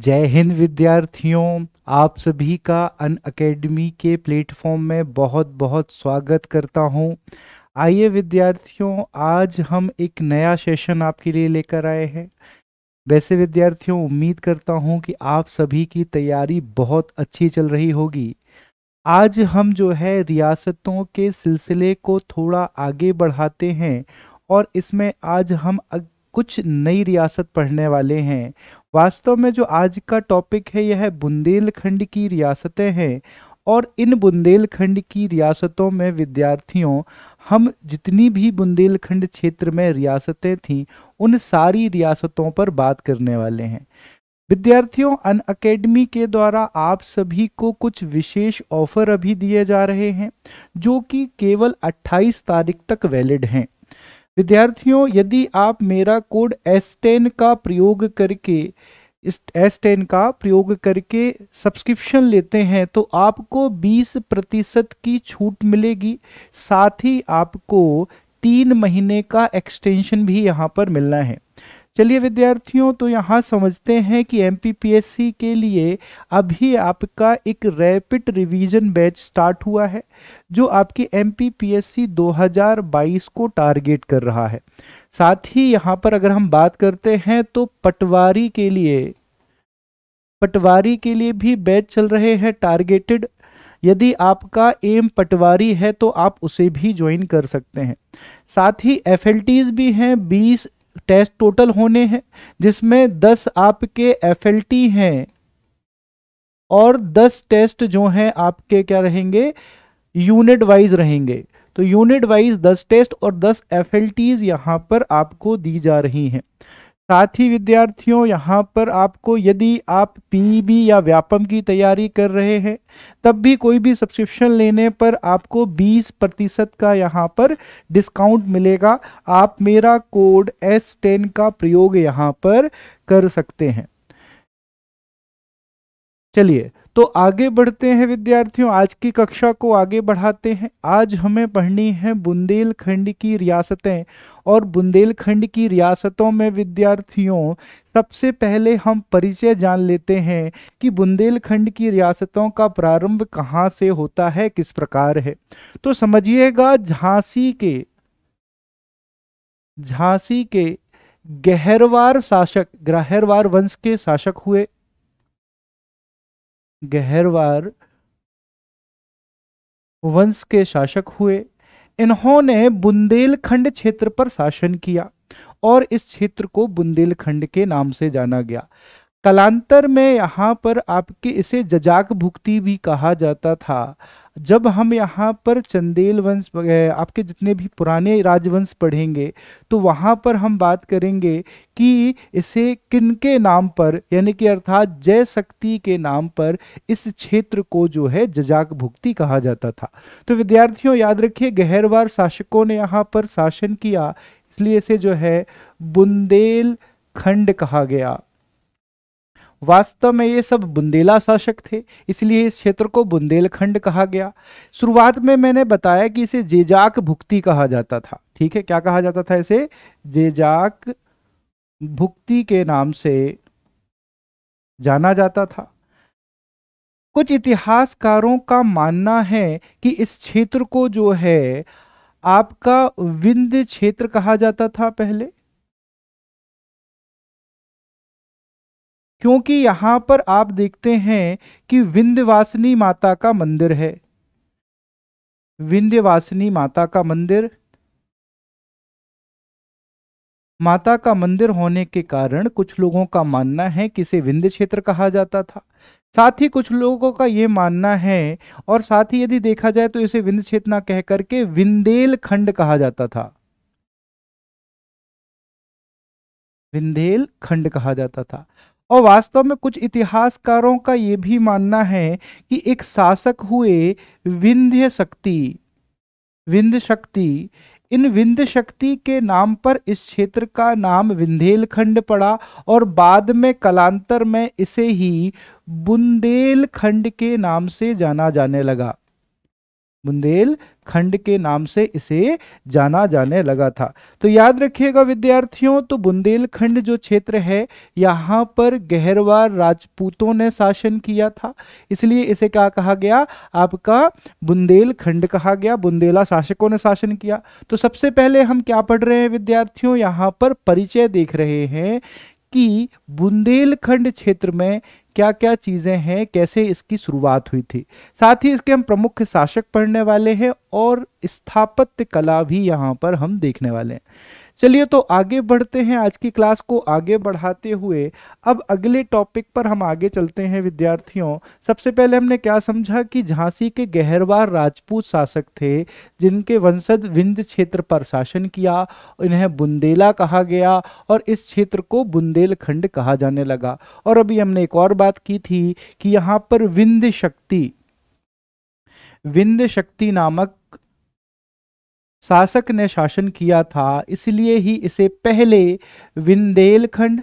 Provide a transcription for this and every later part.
जय हिंद विद्यार्थियों आप सभी का अन अकेडमी के प्लेटफॉर्म में बहुत बहुत स्वागत करता हूं आइए विद्यार्थियों आज हम एक नया सेशन आपके लिए लेकर आए हैं वैसे विद्यार्थियों उम्मीद करता हूं कि आप सभी की तैयारी बहुत अच्छी चल रही होगी आज हम जो है रियासतों के सिलसिले को थोड़ा आगे बढ़ाते हैं और इसमें आज हम अग कुछ नई रियासत पढ़ने वाले हैं वास्तव में जो आज का टॉपिक है यह है बुंदेलखंड की रियासतें हैं और इन बुंदेलखंड की रियासतों में विद्यार्थियों हम जितनी भी बुंदेलखंड क्षेत्र में रियासतें थीं उन सारी रियासतों पर बात करने वाले हैं विद्यार्थियों अन अकेडमी के द्वारा आप सभी को कुछ विशेष ऑफर अभी दिए जा रहे हैं जो कि केवल 28 तारीख तक वैलिड हैं विद्यार्थियों यदि आप मेरा कोड एस टेन का प्रयोग करके इस एस टेन का प्रयोग करके सब्सक्रिप्शन लेते हैं तो आपको 20 प्रतिशत की छूट मिलेगी साथ ही आपको तीन महीने का एक्सटेंशन भी यहाँ पर मिलना है चलिए विद्यार्थियों तो यहाँ समझते हैं कि एम के लिए अभी आपका एक रैपिड रिवीजन बैच स्टार्ट हुआ है जो आपकी एम 2022 को टारगेट कर रहा है साथ ही यहाँ पर अगर हम बात करते हैं तो पटवारी के लिए पटवारी के लिए भी बैच चल रहे हैं टारगेटेड यदि आपका एम पटवारी है तो आप उसे भी ज्वाइन कर सकते हैं साथ ही एफ भी हैं बीस टेस्ट टोटल होने हैं जिसमें दस आपके एफ हैं और दस टेस्ट जो हैं आपके क्या रहेंगे यूनिट वाइज रहेंगे तो यूनिट वाइज दस टेस्ट और दस एफ एल यहाँ पर आपको दी जा रही हैं साथ ही विद्यार्थियों यहाँ पर आपको यदि आप पीबी e या व्यापम की तैयारी कर रहे हैं तब भी कोई भी सब्सक्रिप्शन लेने पर आपको 20 प्रतिशत का यहाँ पर डिस्काउंट मिलेगा आप मेरा कोड एस टेन का प्रयोग यहाँ पर कर सकते हैं चलिए तो आगे बढ़ते हैं विद्यार्थियों आज की कक्षा को आगे बढ़ाते हैं आज हमें पढ़नी है बुंदेलखंड की रियासतें और बुंदेलखंड की रियासतों में विद्यार्थियों सबसे पहले हम परिचय जान लेते हैं कि बुंदेलखंड की रियासतों का प्रारंभ कहाँ से होता है किस प्रकार है तो समझिएगा झांसी के झांसी के गहरवार शासक ग्रहरवार वंश के शासक हुए गहरवार वंश के शासक हुए इन्होंने बुंदेलखंड क्षेत्र पर शासन किया और इस क्षेत्र को बुंदेलखंड के नाम से जाना गया कलांतर में यहाँ पर आपके इसे जजाक भुक्ति भी कहा जाता था जब हम यहाँ पर चंदेल वंश आपके जितने भी पुराने राजवंश पढ़ेंगे तो वहाँ पर हम बात करेंगे कि इसे किनके नाम पर यानी कि अर्थात जय शक्ति के नाम पर इस क्षेत्र को जो है जजाक भुक्ति कहा जाता था तो विद्यार्थियों याद रखिए गहरवार शासकों ने यहाँ पर शासन किया इसलिए इसे जो है बुंदेल खंड कहा गया वास्तव में ये सब बुंदेला शासक थे इसलिए इस क्षेत्र को बुंदेलखंड कहा गया शुरुआत में मैंने बताया कि इसे जेजाक भुक्ति कहा जाता था ठीक है क्या कहा जाता था इसे जेजाक भुक्ति के नाम से जाना जाता था कुछ इतिहासकारों का मानना है कि इस क्षेत्र को जो है आपका विंध्य क्षेत्र कहा जाता था पहले क्योंकि यहाँ पर आप देखते हैं कि विंध्यवासिनी माता का मंदिर है विंध्यवासिनी माता का मंदिर माता का मंदिर होने के कारण कुछ लोगों का मानना है कि इसे विंध्य क्षेत्र कहा जाता था साथ ही कुछ लोगों का ये मानना है और साथ ही यदि देखा जाए तो इसे विंध्य क्षेत्र ना कह करके विंदेल खंड कहा जाता था विंधेल खंड कहा जाता था और वास्तव में कुछ इतिहासकारों का ये भी मानना है कि एक शासक हुए विंध्य शक्ति विंध्य शक्ति इन विंध्य शक्ति के नाम पर इस क्षेत्र का नाम विंधेलखंड पड़ा और बाद में कलांतर में इसे ही बुंदेलखंड के नाम से जाना जाने लगा बुंदेलखंड के नाम से इसे जाना जाने लगा था तो याद रखिएगा विद्यार्थियों तो बुंदेलखंड जो क्षेत्र है यहाँ पर गहरवार राजपूतों ने शासन किया था इसलिए इसे क्या कहा गया आपका बुंदेलखंड कहा गया बुंदेला शासकों ने शासन किया तो सबसे पहले हम क्या पढ़ रहे हैं विद्यार्थियों यहाँ पर परिचय देख रहे हैं कि बुंदेलखंड क्षेत्र में क्या क्या चीज़ें हैं कैसे इसकी शुरुआत हुई थी साथ ही इसके हम प्रमुख शासक पढ़ने वाले हैं और स्थापत्य कला भी यहाँ पर हम देखने वाले हैं चलिए तो आगे बढ़ते हैं आज की क्लास को आगे बढ़ाते हुए अब अगले टॉपिक पर हम आगे चलते हैं विद्यार्थियों सबसे पहले हमने क्या समझा कि झांसी के गहरवार राजपूत शासक थे जिनके वंशज विंध्य क्षेत्र पर शासन किया इन्हें बुंदेला कहा गया और इस क्षेत्र को बुंदेलखंड कहा जाने लगा और अभी हमने एक और बात की थी कि यहाँ पर विंध्य शक्ति विंध्य शक्ति नामक शासक ने शासन किया था इसलिए ही इसे पहले विंदेलखंड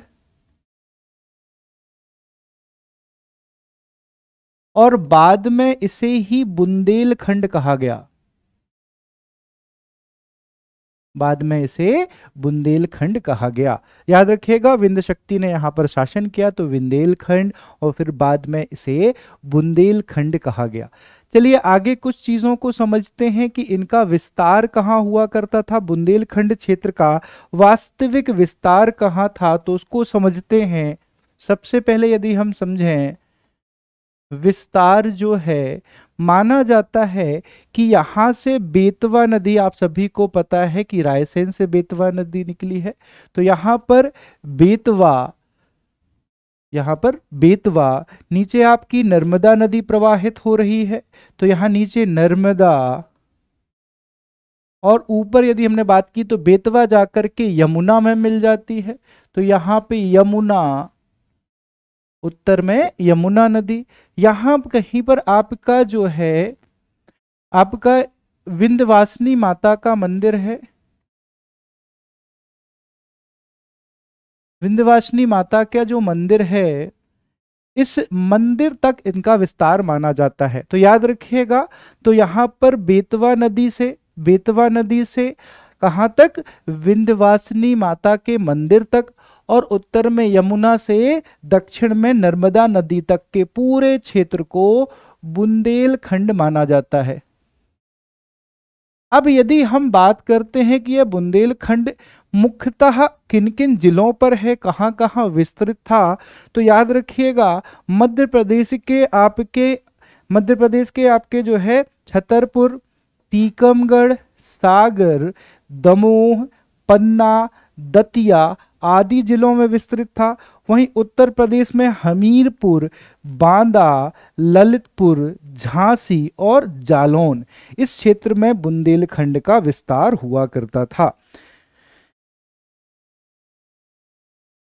और बाद में इसे ही बुंदेलखंड कहा गया बाद में इसे बुंदेलखंड कहा गया याद रखिएगा विंद शक्ति ने यहां पर शासन किया तो विंदेलखंड और फिर बाद में इसे बुंदेलखंड कहा गया चलिए आगे कुछ चीज़ों को समझते हैं कि इनका विस्तार कहाँ हुआ करता था बुंदेलखंड क्षेत्र का वास्तविक विस्तार कहाँ था तो उसको समझते हैं सबसे पहले यदि हम समझें विस्तार जो है माना जाता है कि यहाँ से बेतवा नदी आप सभी को पता है कि रायसेन से बेतवा नदी निकली है तो यहाँ पर बेतवा यहाँ पर बेतवा नीचे आपकी नर्मदा नदी प्रवाहित हो रही है तो यहाँ नीचे नर्मदा और ऊपर यदि हमने बात की तो बेतवा जाकर के यमुना में मिल जाती है तो यहाँ पे यमुना उत्तर में यमुना नदी यहाँ कहीं पर आपका जो है आपका विंध्यवासिनी माता का मंदिर है विंध्यवासिनी माता का जो मंदिर है इस मंदिर तक इनका विस्तार माना जाता है तो याद रखिएगा तो यहाँ पर बेतवा नदी से बेतवा नदी से कहाँ तक विंध्यवासिनी माता के मंदिर तक और उत्तर में यमुना से दक्षिण में नर्मदा नदी तक के पूरे क्षेत्र को बुंदेलखंड माना जाता है अब यदि हम बात करते हैं कि यह बुंदेलखंड मुख्यतः किन किन जिलों पर है कहाँ कहाँ विस्तृत था तो याद रखिएगा मध्य प्रदेश के आपके मध्य प्रदेश के आपके जो है छतरपुर टीकमगढ़ सागर दमोह पन्ना दतिया आदि जिलों में विस्तृत था वहीं उत्तर प्रदेश में हमीरपुर बांदा ललितपुर झांसी और जालौन इस क्षेत्र में बुंदेलखंड का विस्तार हुआ करता था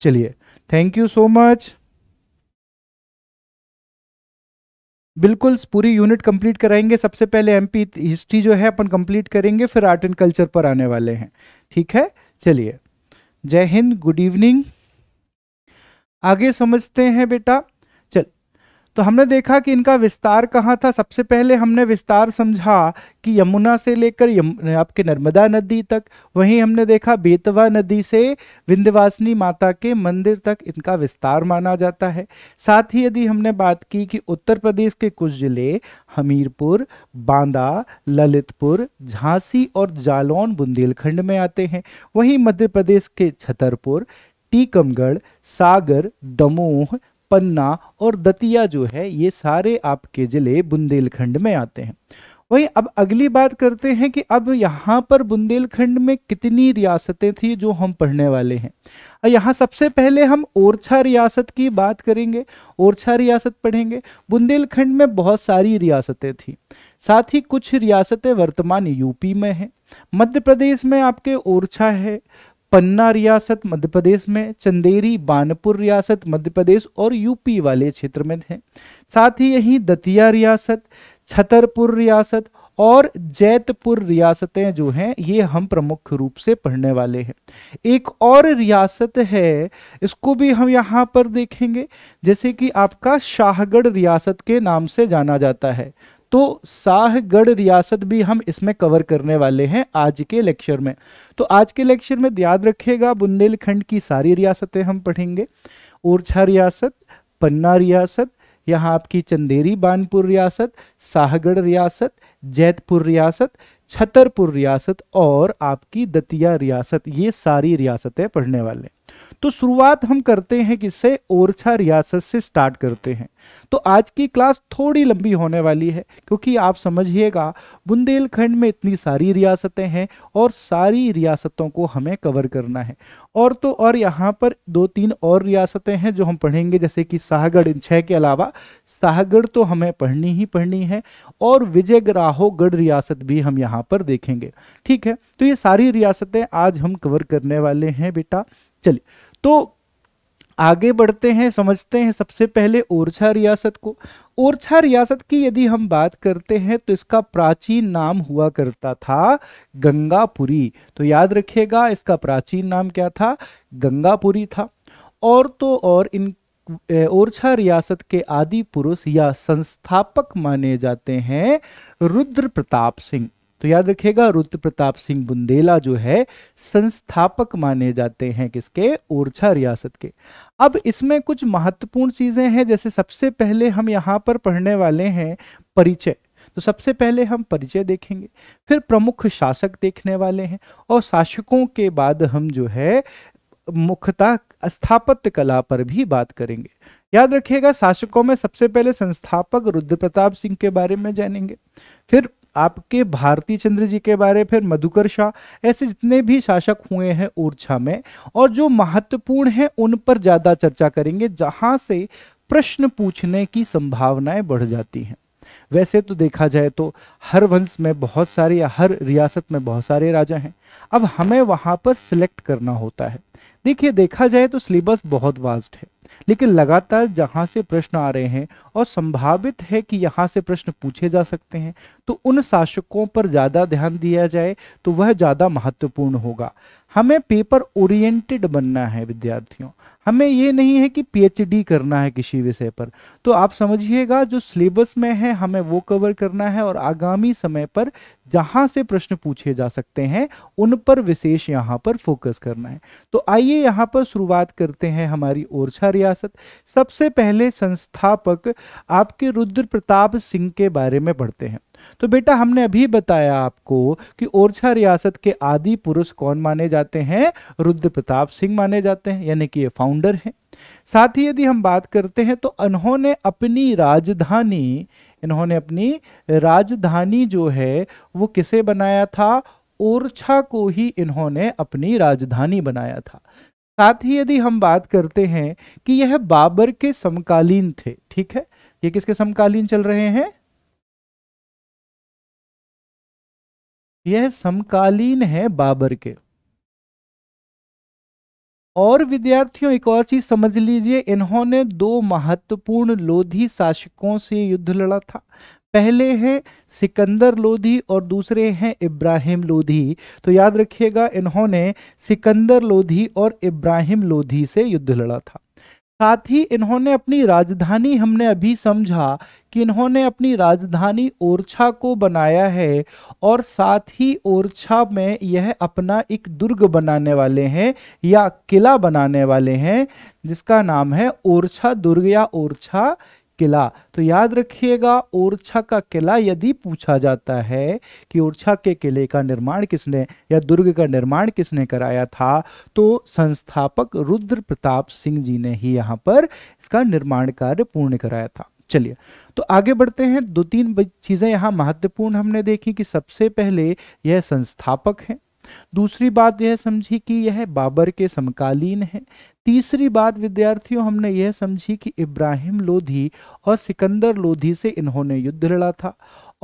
चलिए थैंक यू सो मच बिल्कुल पूरी यूनिट कंप्लीट कराएंगे सबसे पहले एमपी हिस्ट्री जो है अपन कंप्लीट करेंगे फिर आर्ट एंड कल्चर पर आने वाले हैं ठीक है चलिए जय हिंद गुड इवनिंग आगे समझते हैं बेटा चल तो हमने देखा कि इनका विस्तार कहाँ था सबसे पहले हमने विस्तार समझा कि यमुना से लेकर आपके नर्मदा नदी तक वहीं हमने देखा बेतवा नदी से विंध्यवासिनी माता के मंदिर तक इनका विस्तार माना जाता है साथ ही यदि हमने बात की कि उत्तर प्रदेश के कुछ जिले हमीरपुर बांदा ललितपुर झांसी और जालौन बुंदेलखंड में आते हैं वहीं मध्य प्रदेश के छतरपुर टीकमगढ़ सागर दमोह पन्ना और दतिया जो है ये सारे आपके ज़िले बुंदेलखंड में आते हैं वही अब अगली बात करते हैं कि अब यहाँ पर बुंदेलखंड में कितनी रियासतें थी जो हम पढ़ने वाले हैं यहाँ सबसे पहले हम ओरछा रियासत की बात करेंगे ओरछा रियासत पढ़ेंगे बुंदेलखंड में बहुत सारी रियासतें थी साथ ही कुछ रियासतें वर्तमान यूपी में हैं मध्य प्रदेश में आपके ओरछा है पन्ना रियासत मध्य प्रदेश में चंदेरी बानपुर रियासत मध्य प्रदेश और यूपी वाले क्षेत्र में थे साथ ही यही दतिया रियासत छतरपुर रियासत और जैतपुर रियासतें जो हैं ये हम प्रमुख रूप से पढ़ने वाले हैं एक और रियासत है इसको भी हम यहाँ पर देखेंगे जैसे कि आपका शाहगढ़ रियासत के नाम से जाना जाता है तो साहगढ़ रियासत भी हम इसमें कवर करने वाले हैं आज के लेक्चर में तो आज के लेक्चर में याद रखिएगा बुंदेलखंड की सारी रियासतें हम पढ़ेंगे ओरछा रियासत पन्ना रियासत यहाँ आपकी चंदेरी बानपुर रियासत शाहगढ़ रियासत जैतपुर रियासत छतरपुर रियासत और आपकी दतिया रियासत ये सारी रियासतें पढ़ने वाले तो शुरुआत हम करते हैं किससे ओरछा रियासत से स्टार्ट करते हैं तो आज की क्लास थोड़ी लंबी होने वाली है क्योंकि आप समझिएगा बुंदेलखंड में इतनी सारी रियासतें हैं और सारी रियासतों को हमें कवर करना है और तो और यहाँ पर दो तीन और रियासतें हैं जो हम पढ़ेंगे जैसे कि शाहगढ़ इन छः के अलावा शाहगढ़ तो हमें पढ़नी ही पढ़नी है और विजयग्राहोगढ़ रियासत भी हम यहाँ पर देखेंगे ठीक है तो ये सारी रियासतें आज हम कवर करने वाले हैं बेटा चलिए तो आगे बढ़ते हैं समझते हैं सबसे पहले ओरछा रियासत को ओरछा रियासत की यदि हम बात करते हैं तो इसका प्राचीन नाम हुआ करता था गंगापुरी तो याद रखिएगा इसका प्राचीन नाम क्या था गंगापुरी था और तो और इन ओरछा रियासत के आदि पुरुष या संस्थापक माने जाते हैं रुद्र प्रताप सिंह तो याद रखिएगा रुद्र प्रताप सिंह बुंदेला जो है संस्थापक माने जाते हैं किसके ओरछा रियासत के अब इसमें कुछ महत्वपूर्ण चीजें हैं जैसे सबसे पहले हम यहाँ पर पढ़ने वाले हैं परिचय तो सबसे पहले हम परिचय देखेंगे फिर प्रमुख शासक देखने वाले हैं और शासकों के बाद हम जो है मुख्यतः स्थापत्य कला पर भी बात करेंगे याद रखिएगा शासकों में सबसे पहले संस्थापक रुद्र प्रताप सिंह के बारे में जानेंगे फिर आपके भारती चंद्र जी के बारे फिर मधुकर शाह ऐसे जितने भी शासक हुए हैं ऊर्जा में और जो महत्वपूर्ण हैं उन पर ज़्यादा चर्चा करेंगे जहाँ से प्रश्न पूछने की संभावनाएं बढ़ जाती हैं वैसे तो देखा जाए तो हर वंश में बहुत सारे या हर रियासत में बहुत सारे राजा हैं अब हमें वहाँ पर सिलेक्ट करना होता है देखिए देखा जाए तो सिलेबस बहुत वास्ट है लेकिन लगातार जहां से प्रश्न आ रहे हैं और संभावित है कि यहां से प्रश्न पूछे जा सकते हैं तो उन शासकों पर ज़्यादा ध्यान दिया जाए तो वह ज़्यादा महत्वपूर्ण होगा हमें पेपर ओरिएंटेड बनना है विद्यार्थियों हमें ये नहीं है कि पीएचडी करना है किसी विषय पर तो आप समझिएगा जो सिलेबस में है हमें वो कवर करना है और आगामी समय पर जहाँ से प्रश्न पूछे जा सकते हैं उन पर विशेष यहाँ पर फोकस करना है तो आइए यहाँ पर शुरुआत करते हैं हमारी ओरछा रियासत सबसे पहले संस्थापक आपके रुद्र प्रताप सिंह के बारे में पढ़ते हैं तो बेटा हमने अभी बताया आपको कि ओरछा रियासत के आदि पुरुष कौन माने जाते हैं रुद्र प्रताप सिंह माने जाते हैं यानी कि ये फाउंडर हैं साथ ही यदि हम बात करते हैं तो इन्होंने अपनी राजधानी इन्होंने अपनी राजधानी जो है वो किसे बनाया था ओरछा को ही इन्होंने अपनी राजधानी बनाया था साथ ही यदि हम बात करते हैं कि यह बाबर के समकालीन थे ठीक है ये किसके समकालीन चल रहे हैं यह समकालीन है बाबर के और विद्यार्थियों एक और चीज समझ लीजिए इन्होंने दो महत्वपूर्ण लोधी शासकों से युद्ध लड़ा था पहले हैं सिकंदर लोधी और दूसरे हैं इब्राहिम लोधी तो याद रखिएगा इन्होंने सिकंदर लोधी और इब्राहिम लोधी से युद्ध लड़ा था साथ ही इन्होंने अपनी राजधानी हमने अभी समझा कि इन्होंने अपनी राजधानी ओरछा को बनाया है और साथ ही ओरछा में यह अपना एक दुर्ग बनाने वाले हैं या किला बनाने वाले हैं जिसका नाम है ओरछा दुर्ग या ओरछा किला तो याद रखिएगा ओरछा का किला यदि पूछा जाता है कि ओरछा के किले का निर्माण किसने या दुर्ग का निर्माण किसने कराया था तो संस्थापक रुद्र प्रताप सिंह जी ने ही यहाँ पर इसका निर्माण कार्य पूर्ण कराया था चलिए तो आगे बढ़ते हैं दो तीन चीज़ें यहाँ महत्वपूर्ण हमने देखी कि सबसे पहले यह संस्थापक हैं दूसरी बात यह समझी कि यह बाबर के समकालीन है तीसरी बात विद्यार्थियों हमने यह समझी कि इब्राहिम लोधी और सिकंदर लोधी से इन्होंने युद्ध लड़ा था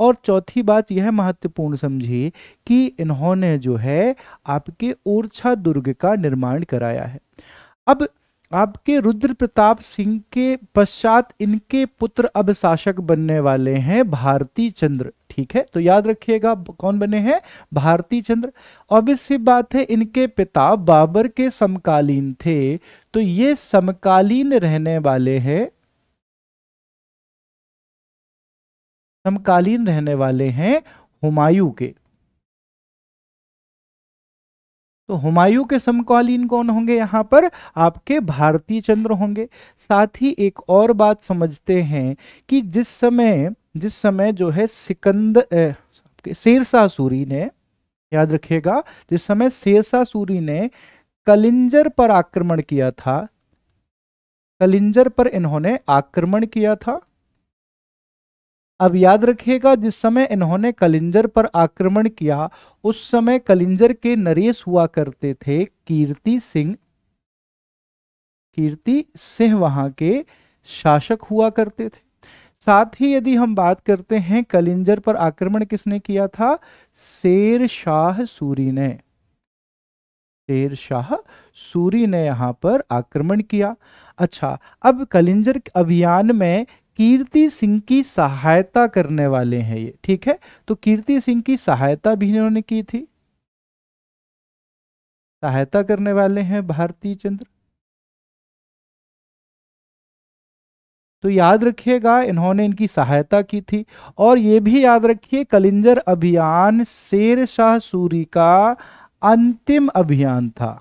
और चौथी बात यह महत्वपूर्ण समझी कि इन्होंने जो है आपके ओरछा दुर्ग का निर्माण कराया है अब आपके रुद्र प्रताप सिंह के पश्चात इनके पुत्र अब शासक बनने वाले हैं भारती चंद्र ठीक है तो याद रखिएगा कौन बने हैं भारती चंद्र ऑब्वियस बात है इनके पिता बाबर के समकालीन थे तो ये समकालीन रहने वाले हैं समकालीन रहने वाले हैं हुमायूं के तो हुमायूं के समकालीन कौन होंगे यहां पर आपके भारतीय चंद्र होंगे साथ ही एक और बात समझते हैं कि जिस समय जिस समय जो है सिकंद सूरी ने याद रखिएगा जिस समय सूरी ने कलिंजर पर आक्रमण किया था कलिंजर पर इन्होंने आक्रमण किया था अब याद रखिएगा जिस समय इन्होंने कलिंजर पर आक्रमण किया उस समय कलिंजर के नरेश हुआ करते थे कीर्ति सिंह कीर्ति सिंह वहां के शासक हुआ करते थे साथ ही यदि हम बात करते हैं कलिंजर पर आक्रमण किसने किया था शेर शाह सूरी ने शेर शाह सूरी ने यहां पर आक्रमण किया अच्छा अब कलिंजर अभियान में कीर्ति सिंह की सहायता करने वाले हैं ये ठीक है तो कीर्ति सिंह की सहायता भी इन्होंने की थी सहायता करने वाले हैं भारतीय चंद्र तो याद रखिएगा इन्होंने इनकी सहायता की थी और ये भी याद रखिए कलिंजर अभियान शेर शाह सूरी का अंतिम अभियान था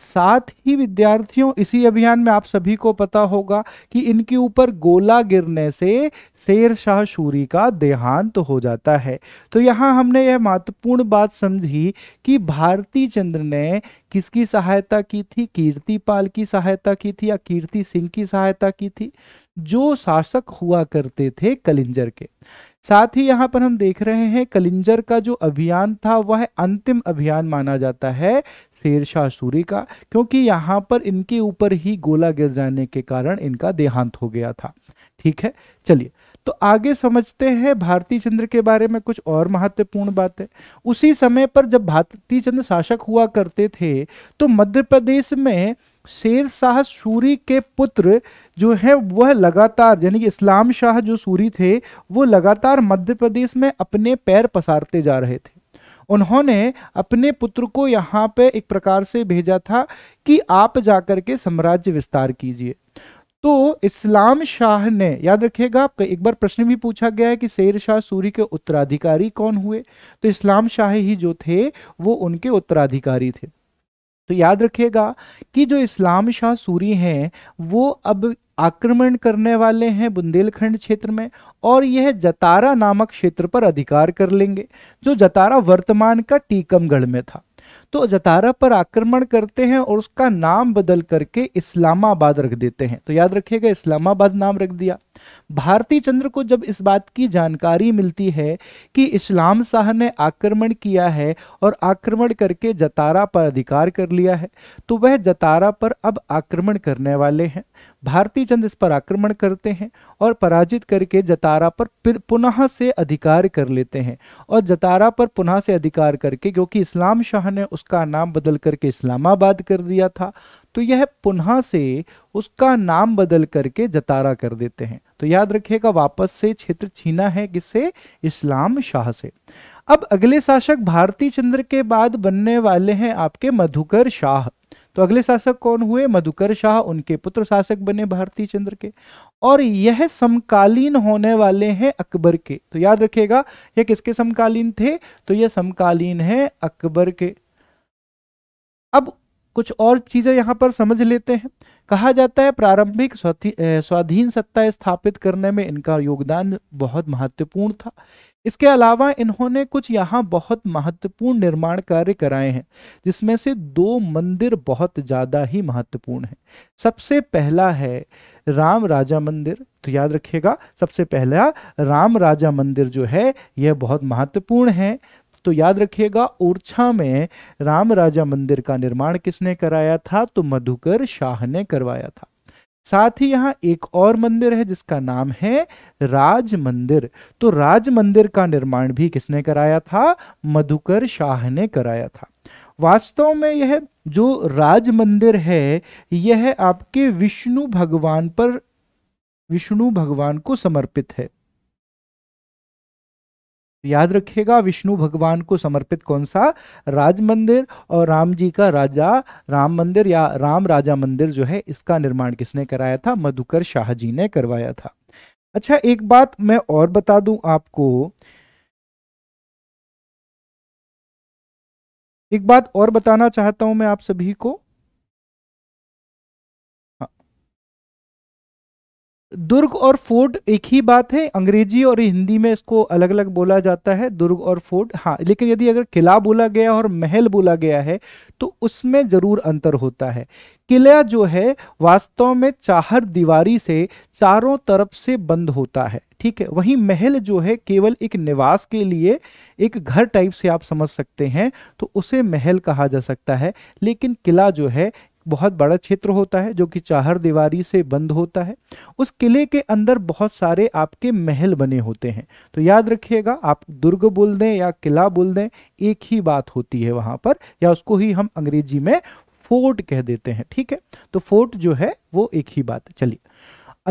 साथ ही विद्यार्थियों इसी अभियान में आप सभी को पता होगा कि इनके ऊपर गोला गिरने से शेर शाह सूरी का देहांत तो हो जाता है तो यहां हमने यह महत्वपूर्ण बात समझी कि भारती चंद्र ने किसकी सहायता की थी कीर्ति पाल की सहायता की थी या कीर्ति सिंह की सहायता की थी जो शासक हुआ करते थे कलिंजर के साथ ही यहाँ पर हम देख रहे हैं कलिंजर का जो अभियान था वह अंतिम अभियान माना जाता है शेरशाह सूरी का क्योंकि यहाँ पर इनके ऊपर ही गोला गिर जाने के कारण इनका देहांत हो गया था ठीक है चलिए तो आगे समझते हैं भारती चंद्र के बारे में कुछ और महत्वपूर्ण बातें उसी समय पर जब भारती चंद्र शासक हुआ करते थे तो मध्य प्रदेश में शेर शाह सूरी के पुत्र जो है वह लगातार यानी कि इस्लाम शाह जो सूरी थे वो लगातार मध्य प्रदेश में अपने पैर पसारते जा रहे थे उन्होंने अपने पुत्र को यहाँ पे एक प्रकार से भेजा था कि आप जाकर के साम्राज्य विस्तार कीजिए तो इस्लाम शाह ने याद रखिएगा आपका एक बार प्रश्न भी पूछा गया है कि शेर शाह सूरी के उत्तराधिकारी कौन हुए तो इस्लाम शाह ही जो थे वो उनके उत्तराधिकारी थे तो याद रखिएगा कि जो इस्लाम शाह सूरी हैं वो अब आक्रमण करने वाले हैं बुंदेलखंड क्षेत्र में और यह जतारा नामक क्षेत्र पर अधिकार कर लेंगे जो जतारा वर्तमान का टीकमगढ़ में था तो जतारा पर आक्रमण करते हैं और उसका नाम बदल करके इस्लामाबाद रख देते हैं तो याद रखिएगा इस्लामाबाद नाम रख दिया भारती चंद्र को जब इस बात की जानकारी मिलती है कि इस्लाम शाह ने आक्रमण किया है और आक्रमण करके जतारा पर अधिकार कर लिया है तो वह जतारा पर अब आक्रमण करने वाले हैं भारतीय चंद इस पर आक्रमण करते हैं और पराजित करके जतारा पर फिर पुनः से अधिकार कर लेते हैं और जतारा पर पुनः से अधिकार करके क्योंकि इस्लाम शाह ने उसका नाम बदल करके इस्लामाबाद कर दिया था तो यह पुनः से उसका नाम बदल करके जतारा कर देते हैं तो याद रखिएगा वापस से क्षेत्र छीना है किससे इस्लाम शाह से अब अगले शासक भारती चंद्र के बाद बनने वाले हैं आपके मधुकर शाह तो अगले शासक कौन हुए मधुकर शाह उनके पुत्र शासक बने भारतीय चंद्र के और यह समकालीन होने वाले हैं अकबर के तो याद रखिएगा यह किसके समकालीन थे तो यह समकालीन है अकबर के अब कुछ और चीज़ें यहां पर समझ लेते हैं कहा जाता है प्रारंभिक स्वाधीन सत्ता स्थापित करने में इनका योगदान बहुत महत्वपूर्ण था इसके अलावा इन्होंने कुछ यहाँ बहुत महत्वपूर्ण निर्माण कार्य कराए हैं जिसमें से दो मंदिर बहुत ज़्यादा ही महत्वपूर्ण हैं सबसे पहला है राम राजा मंदिर तो याद रखिएगा सबसे पहला राम राजा मंदिर जो है यह बहुत महत्वपूर्ण है तो याद रखिएगा ओरछा में राम राजा मंदिर का निर्माण किसने कराया था तो मधुकर शाह ने करवाया था साथ ही यहाँ एक और मंदिर है जिसका नाम है राज मंदिर तो राज मंदिर का निर्माण भी किसने कराया था मधुकर शाह ने कराया था वास्तव में यह जो राज मंदिर है यह आपके विष्णु भगवान पर विष्णु भगवान को समर्पित है तो याद रखिएगा विष्णु भगवान को समर्पित कौन सा राज मंदिर और राम जी का राजा राम मंदिर या राम राजा मंदिर जो है इसका निर्माण किसने कराया था मधुकर शाह जी ने करवाया था अच्छा एक बात मैं और बता दूं आपको एक बात और बताना चाहता हूं मैं आप सभी को दुर्ग और फोर्ट एक ही बात है अंग्रेजी और हिंदी में इसको अलग अलग बोला जाता है दुर्ग और फोर्ट हाँ लेकिन यदि अगर किला बोला गया और महल बोला गया है तो उसमें ज़रूर अंतर होता है किला जो है वास्तव में चाहर दीवारी से चारों तरफ से बंद होता है ठीक है वहीं महल जो है केवल एक निवास के लिए एक घर टाइप से आप समझ सकते हैं तो उसे महल कहा जा सकता है लेकिन किला जो है बहुत बड़ा क्षेत्र होता है जो कि चाहर दीवारी से बंद होता है उस किले के अंदर बहुत सारे आपके महल बने होते हैं तो याद रखिएगा आप दुर्ग बोल दें या किला बोल दें एक ही बात होती है वहां पर या उसको ही हम अंग्रेजी में फोर्ट कह देते हैं ठीक है तो फोर्ट जो है वो एक ही बात चलिए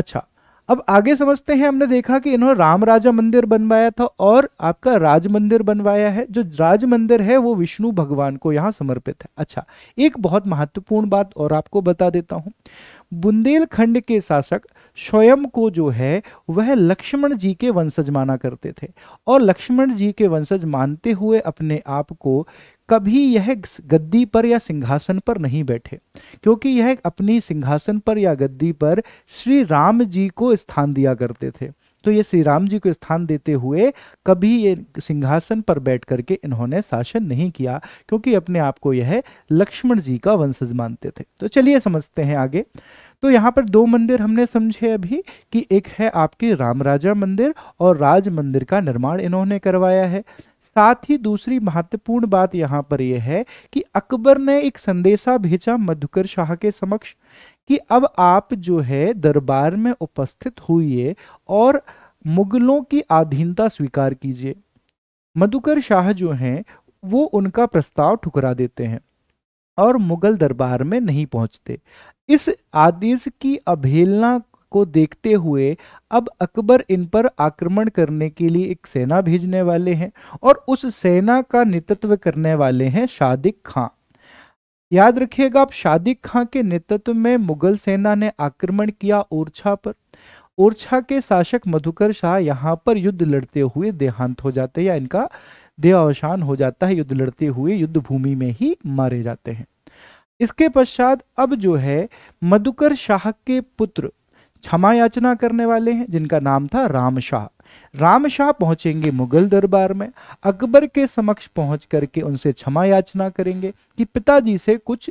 अच्छा अब आगे समझते हैं हमने देखा कि इन्होंने राम राजा मंदिर बनवाया था और आपका राज मंदिर बनवाया है जो राज मंदिर है वो विष्णु भगवान को यहाँ समर्पित है अच्छा एक बहुत महत्वपूर्ण बात और आपको बता देता हूँ बुंदेलखंड के शासक स्वयं को जो है वह लक्ष्मण जी के वंशज माना करते थे और लक्ष्मण जी के वंशज मानते हुए अपने आप को कभी यह गद्दी पर या सिंहासन पर नहीं बैठे क्योंकि यह अपनी सिंहासन पर या गद्दी पर श्री राम जी को स्थान दिया करते थे तो ये श्री राम जी को स्थान देते हुए कभी ये सिंहासन पर बैठ करके इन्होंने शासन नहीं किया क्योंकि अपने आप को यह लक्ष्मण जी का वंशज मानते थे तो चलिए समझते हैं आगे तो यहाँ पर दो मंदिर हमने समझे अभी कि एक है आपके राम राजा मंदिर और राज मंदिर का निर्माण इन्होंने करवाया है साथ ही दूसरी महत्वपूर्ण बात यहाँ पर यह है कि अकबर ने एक संदेशा भेजा मधुकर शाह के समक्ष कि अब आप जो है दरबार में उपस्थित हुई और मुगलों की अधीनता स्वीकार कीजिए मधुकर शाह जो हैं वो उनका प्रस्ताव ठुकरा देते हैं और मुगल दरबार में नहीं पहुंचते इस आदेश की अवहेलना को देखते हुए अब अकबर इन पर आक्रमण करने के लिए एक सेना भेजने वाले हैं और उस सेना का नेतृत्व करने वाले हैं शादिक खां याद रखिएगा आप शादिक खां के नेतृत्व में मुगल सेना ने आक्रमण किया ओरछा पर ओरछा के शासक मधुकर शाह यहाँ पर युद्ध लड़ते हुए देहांत हो जाते हैं या इनका देहावसान हो जाता है युद्ध लड़ते हुए युद्ध भूमि में ही मारे जाते हैं इसके पश्चात अब जो है मधुकर शाह के पुत्र क्षमा याचना करने वाले हैं जिनका नाम था राम शाह राम शाह पहुंचेंगे मुगल दरबार में अकबर के समक्ष पहुंच करके उनसे क्षमा याचना करेंगे कि पिताजी से कुछ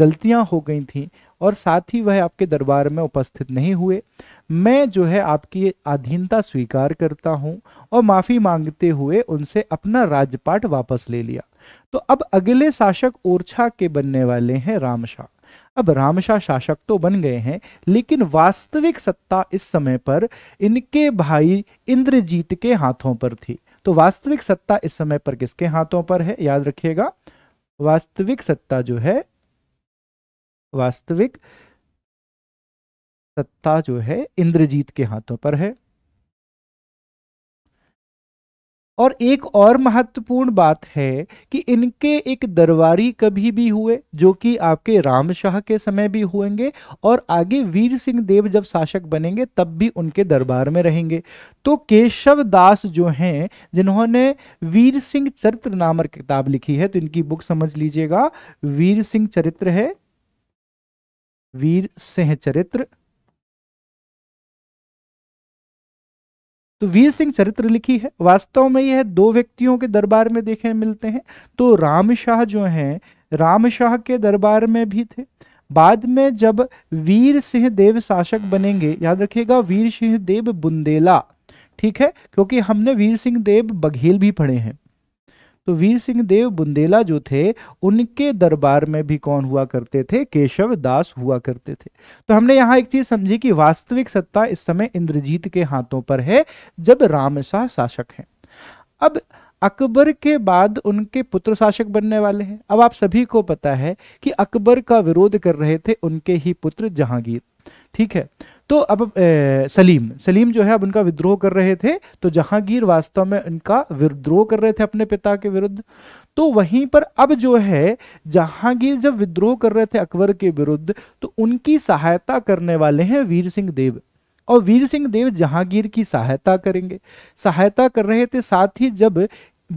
गलतियां हो गई थी और साथ ही वह आपके दरबार में उपस्थित नहीं हुए मैं जो है आपकी अधीनता स्वीकार करता हूँ और माफ़ी मांगते हुए उनसे अपना राजपाट वापस ले लिया तो अब अगले शासक ओरछा के बनने वाले हैं राम शाह अब रामशाह शासक तो बन गए हैं लेकिन वास्तविक सत्ता इस समय पर इनके भाई इंद्रजीत के हाथों पर थी तो वास्तविक सत्ता इस समय पर किसके हाथों पर है याद रखिएगा वास्तविक सत्ता जो है वास्तविक सत्ता जो है इंद्रजीत के हाथों पर है और एक और महत्वपूर्ण बात है कि इनके एक दरबारी कभी भी हुए जो कि आपके राम शाह के समय भी हुएंगे और आगे वीर सिंह देव जब शासक बनेंगे तब भी उनके दरबार में रहेंगे तो केशव दास जो हैं जिन्होंने वीर सिंह चरित्र नामक किताब लिखी है तो इनकी बुक समझ लीजिएगा वीर सिंह चरित्र है वीर सिंह चरित्र तो वीर सिंह चरित्र लिखी है वास्तव में यह दो व्यक्तियों के दरबार में देखे मिलते हैं तो राम शाह जो हैं राम शाह के दरबार में भी थे बाद में जब वीर सिंह देव शासक बनेंगे याद रखिएगा वीर सिंह देव बुंदेला ठीक है क्योंकि हमने वीर सिंह देव बघेल भी पढ़े हैं तो वीर सिंह देव बुंदेला जो थे उनके दरबार में भी कौन हुआ करते थे केशव दास हुआ करते थे तो हमने यहाँ एक चीज समझी कि वास्तविक सत्ता इस समय इंद्रजीत के हाथों पर है जब रामशाह शासक हैं अब अकबर के बाद उनके पुत्र शासक बनने वाले हैं अब आप सभी को पता है कि अकबर का विरोध कर रहे थे उनके ही पुत्र जहांगीर ठीक है तो अब ए, सलीम सलीम जो है अब उनका विद्रोह कर रहे थे तो जहांगीर वास्तव में उनका विद्रोह कर रहे थे अपने पिता के विरुद्ध तो वहीं पर अब जो है जहांगीर जब विद्रोह कर रहे थे अकबर के विरुद्ध तो उनकी सहायता करने वाले हैं वीर सिंह देव और वीर सिंह देव जहांगीर की सहायता करेंगे सहायता कर रहे थे साथ ही जब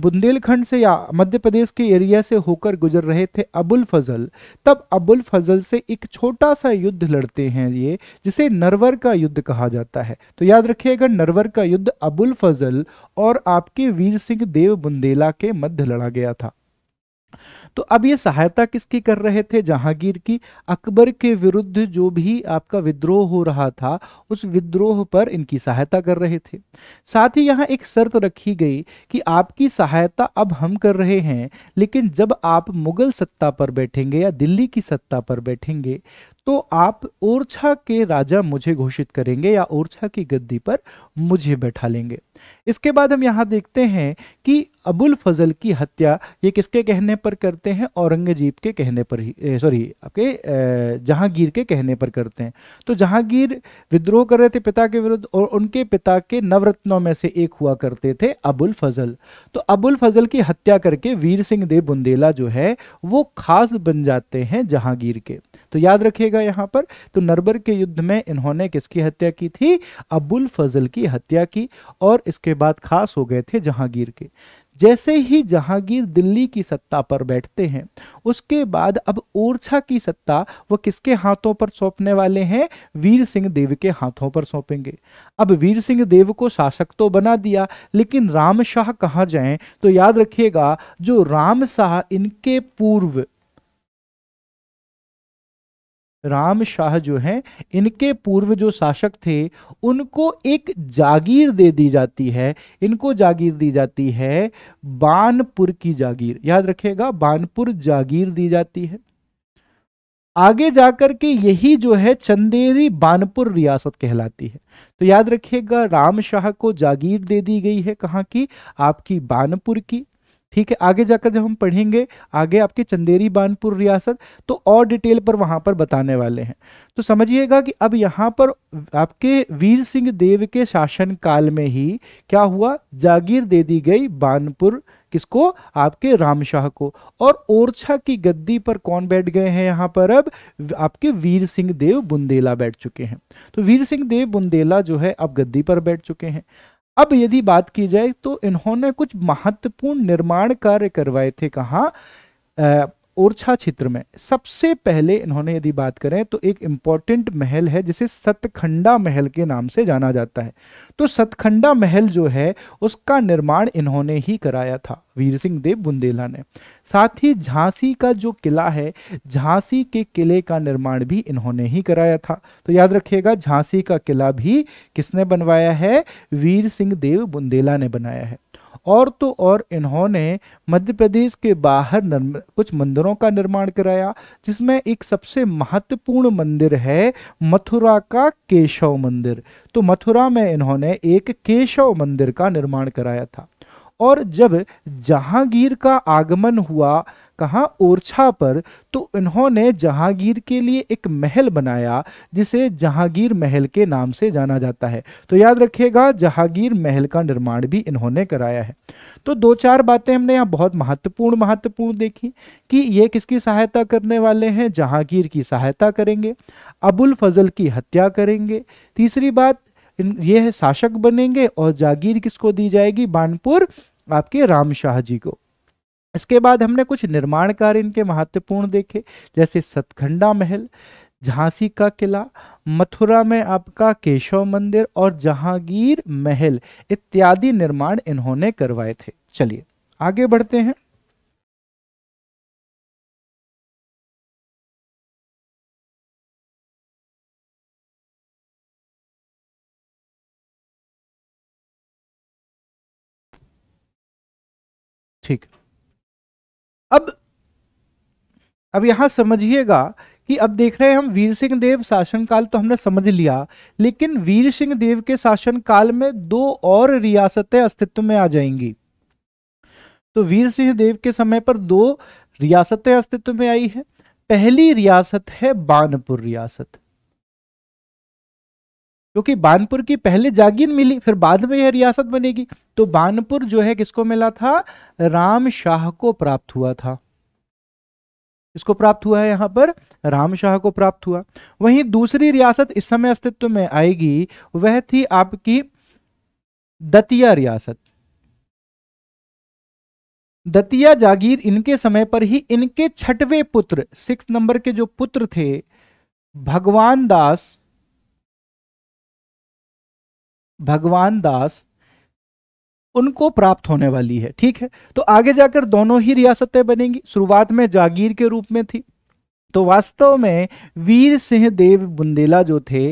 बुंदेलखंड से या मध्य प्रदेश के एरिया से होकर गुजर रहे थे अबुल फजल तब अबुल फजल से एक छोटा सा युद्ध लड़ते हैं ये जिसे नरवर का युद्ध कहा जाता है तो याद रखिएगा नरवर का युद्ध अबुल फजल और आपके वीर सिंह देव बुंदेला के मध्य लड़ा गया था तो अब ये सहायता किसकी कर रहे थे जहांगीर की अकबर के विरुद्ध जो भी आपका विद्रोह हो रहा था उस विद्रोह पर इनकी सहायता कर रहे थे साथ ही यहाँ एक शर्त रखी गई कि आपकी सहायता अब हम कर रहे हैं लेकिन जब आप मुगल सत्ता पर बैठेंगे या दिल्ली की सत्ता पर बैठेंगे तो आप ओरछा के राजा मुझे घोषित करेंगे या ओरछा की गद्दी पर मुझे बैठा लेंगे इसके बाद हम यहाँ देखते हैं कि अबुल फजल की हत्या ये किसके कहने पर करते हैं औरंगजेब के कहने पर ही सॉरी आपके जहांगीर के कहने पर करते हैं तो जहांगीर विद्रोह कर रहे थे पिता के विरुद्ध और उनके पिता के नवरत्नों में से एक हुआ करते थे अबुल फजल तो अबुल फजल की हत्या करके वीर सिंह देव बुंदेला जो है वो खास बन जाते हैं जहांगीर के तो याद रखिएगा यहाँ पर तो नरबर के युद्ध में इन्होंने किसकी हत्या की थी अबुल फजल की हत्या की और इसके बाद खास हो गए थे जहांगीर के जैसे ही जहांगीर दिल्ली की सत्ता पर बैठते हैं उसके बाद अब ओरछा की सत्ता वह किसके हाथों पर सौंपने वाले हैं वीर सिंह देव के हाथों पर सौंपेंगे अब वीर सिंह देव को शासक तो बना दिया लेकिन राम शाह कहाँ जाएं तो याद रखिएगा जो राम शाह इनके पूर्व राम शाह जो हैं इनके पूर्व जो शासक थे उनको एक जागीर दे दी जाती है इनको जागीर दी जाती है बानपुर की जागीर याद रखिएगा बानपुर जागीर दी जाती है आगे जाकर के यही जो है चंदेरी बानपुर रियासत कहलाती है तो याद रखिएगा राम शाह को जागीर दे दी गई है कहाँ की आपकी बानपुर की ठीक है आगे जाकर जब हम पढ़ेंगे आगे आपके चंदेरी बानपुर रियासत तो और डिटेल पर वहां पर बताने वाले हैं तो समझिएगा कि अब यहाँ पर आपके वीर सिंह देव के शासन काल में ही क्या हुआ जागीर दे दी गई बानपुर किसको आपके रामशाह को और ओरछा की गद्दी पर कौन बैठ गए हैं यहाँ पर अब आपके वीर सिंह देव बुंदेला बैठ चुके हैं तो वीर सिंह देव बुंदेला जो है अब गद्दी पर बैठ चुके हैं अब यदि बात की जाए तो इन्होंने कुछ महत्वपूर्ण निर्माण कार्य करवाए थे कहा ओरछा क्षेत्र में सबसे पहले इन्होंने यदि बात करें तो एक इंपॉर्टेंट महल है जिसे सतखंडा महल के नाम से जाना जाता है तो सतखंडा महल जो है उसका निर्माण इन्होंने ही कराया था वीर सिंह देव बुंदेला ने साथ ही झांसी का जो किला है झांसी के किले का निर्माण भी इन्होंने ही कराया था तो याद रखिएगा झांसी का किला भी किसने बनवाया है वीर सिंह देव बुंदेला ने बनाया है और तो और इन्होंने मध्य प्रदेश के बाहर कुछ मंदिरों का निर्माण कराया जिसमें एक सबसे महत्वपूर्ण मंदिर है मथुरा का केशव मंदिर तो मथुरा में इन्होंने एक केशव मंदिर का निर्माण कराया था और जब जहांगीर का आगमन हुआ कहाँ ओरछा पर तो इन्होंने जहांगीर के लिए एक महल बनाया जिसे जहांगीर महल के नाम से जाना जाता है तो याद रखिएगा जहांगीर महल का निर्माण भी इन्होंने कराया है तो दो चार बातें हमने यहाँ बहुत महत्वपूर्ण महत्वपूर्ण देखी कि ये किसकी सहायता करने वाले हैं जहांगीर की सहायता करेंगे अबुल फजल की हत्या करेंगे तीसरी बात ये शासक बनेंगे और जागीर किसको दी जाएगी बानपुर आपके राम शाह जी को इसके बाद हमने कुछ निर्माण कार्य इनके महत्वपूर्ण देखे जैसे सतखंडा महल झांसी का किला मथुरा में आपका केशव मंदिर और जहांगीर महल इत्यादि निर्माण इन्होंने करवाए थे चलिए आगे बढ़ते हैं ठीक है अब अब यहां समझिएगा कि अब देख रहे हैं हम वीर सिंह देव शासनकाल तो हमने समझ लिया लेकिन वीर सिंह देव के शासनकाल में दो और रियासतें अस्तित्व में आ जाएंगी तो वीर सिंह देव के समय पर दो रियासतें अस्तित्व में आई है पहली रियासत है बानपुर रियासत क्योंकि बानपुर की पहले जागीर मिली फिर बाद में यह रियासत बनेगी तो बानपुर जो है किसको मिला था राम शाह को प्राप्त हुआ था इसको प्राप्त हुआ है यहां पर राम शाह को प्राप्त हुआ वहीं दूसरी रियासत इस समय अस्तित्व में आएगी वह थी आपकी दतिया रियासत दतिया जागीर इनके समय पर ही इनके छठवें पुत्र सिक्स नंबर के जो पुत्र थे भगवान दास भगवान दास उनको प्राप्त होने वाली है ठीक है तो आगे जाकर दोनों ही रियासतें बनेंगी शुरुआत में जागीर के रूप में थी तो वास्तव में वीर सिंह देव बुंदेला जो थे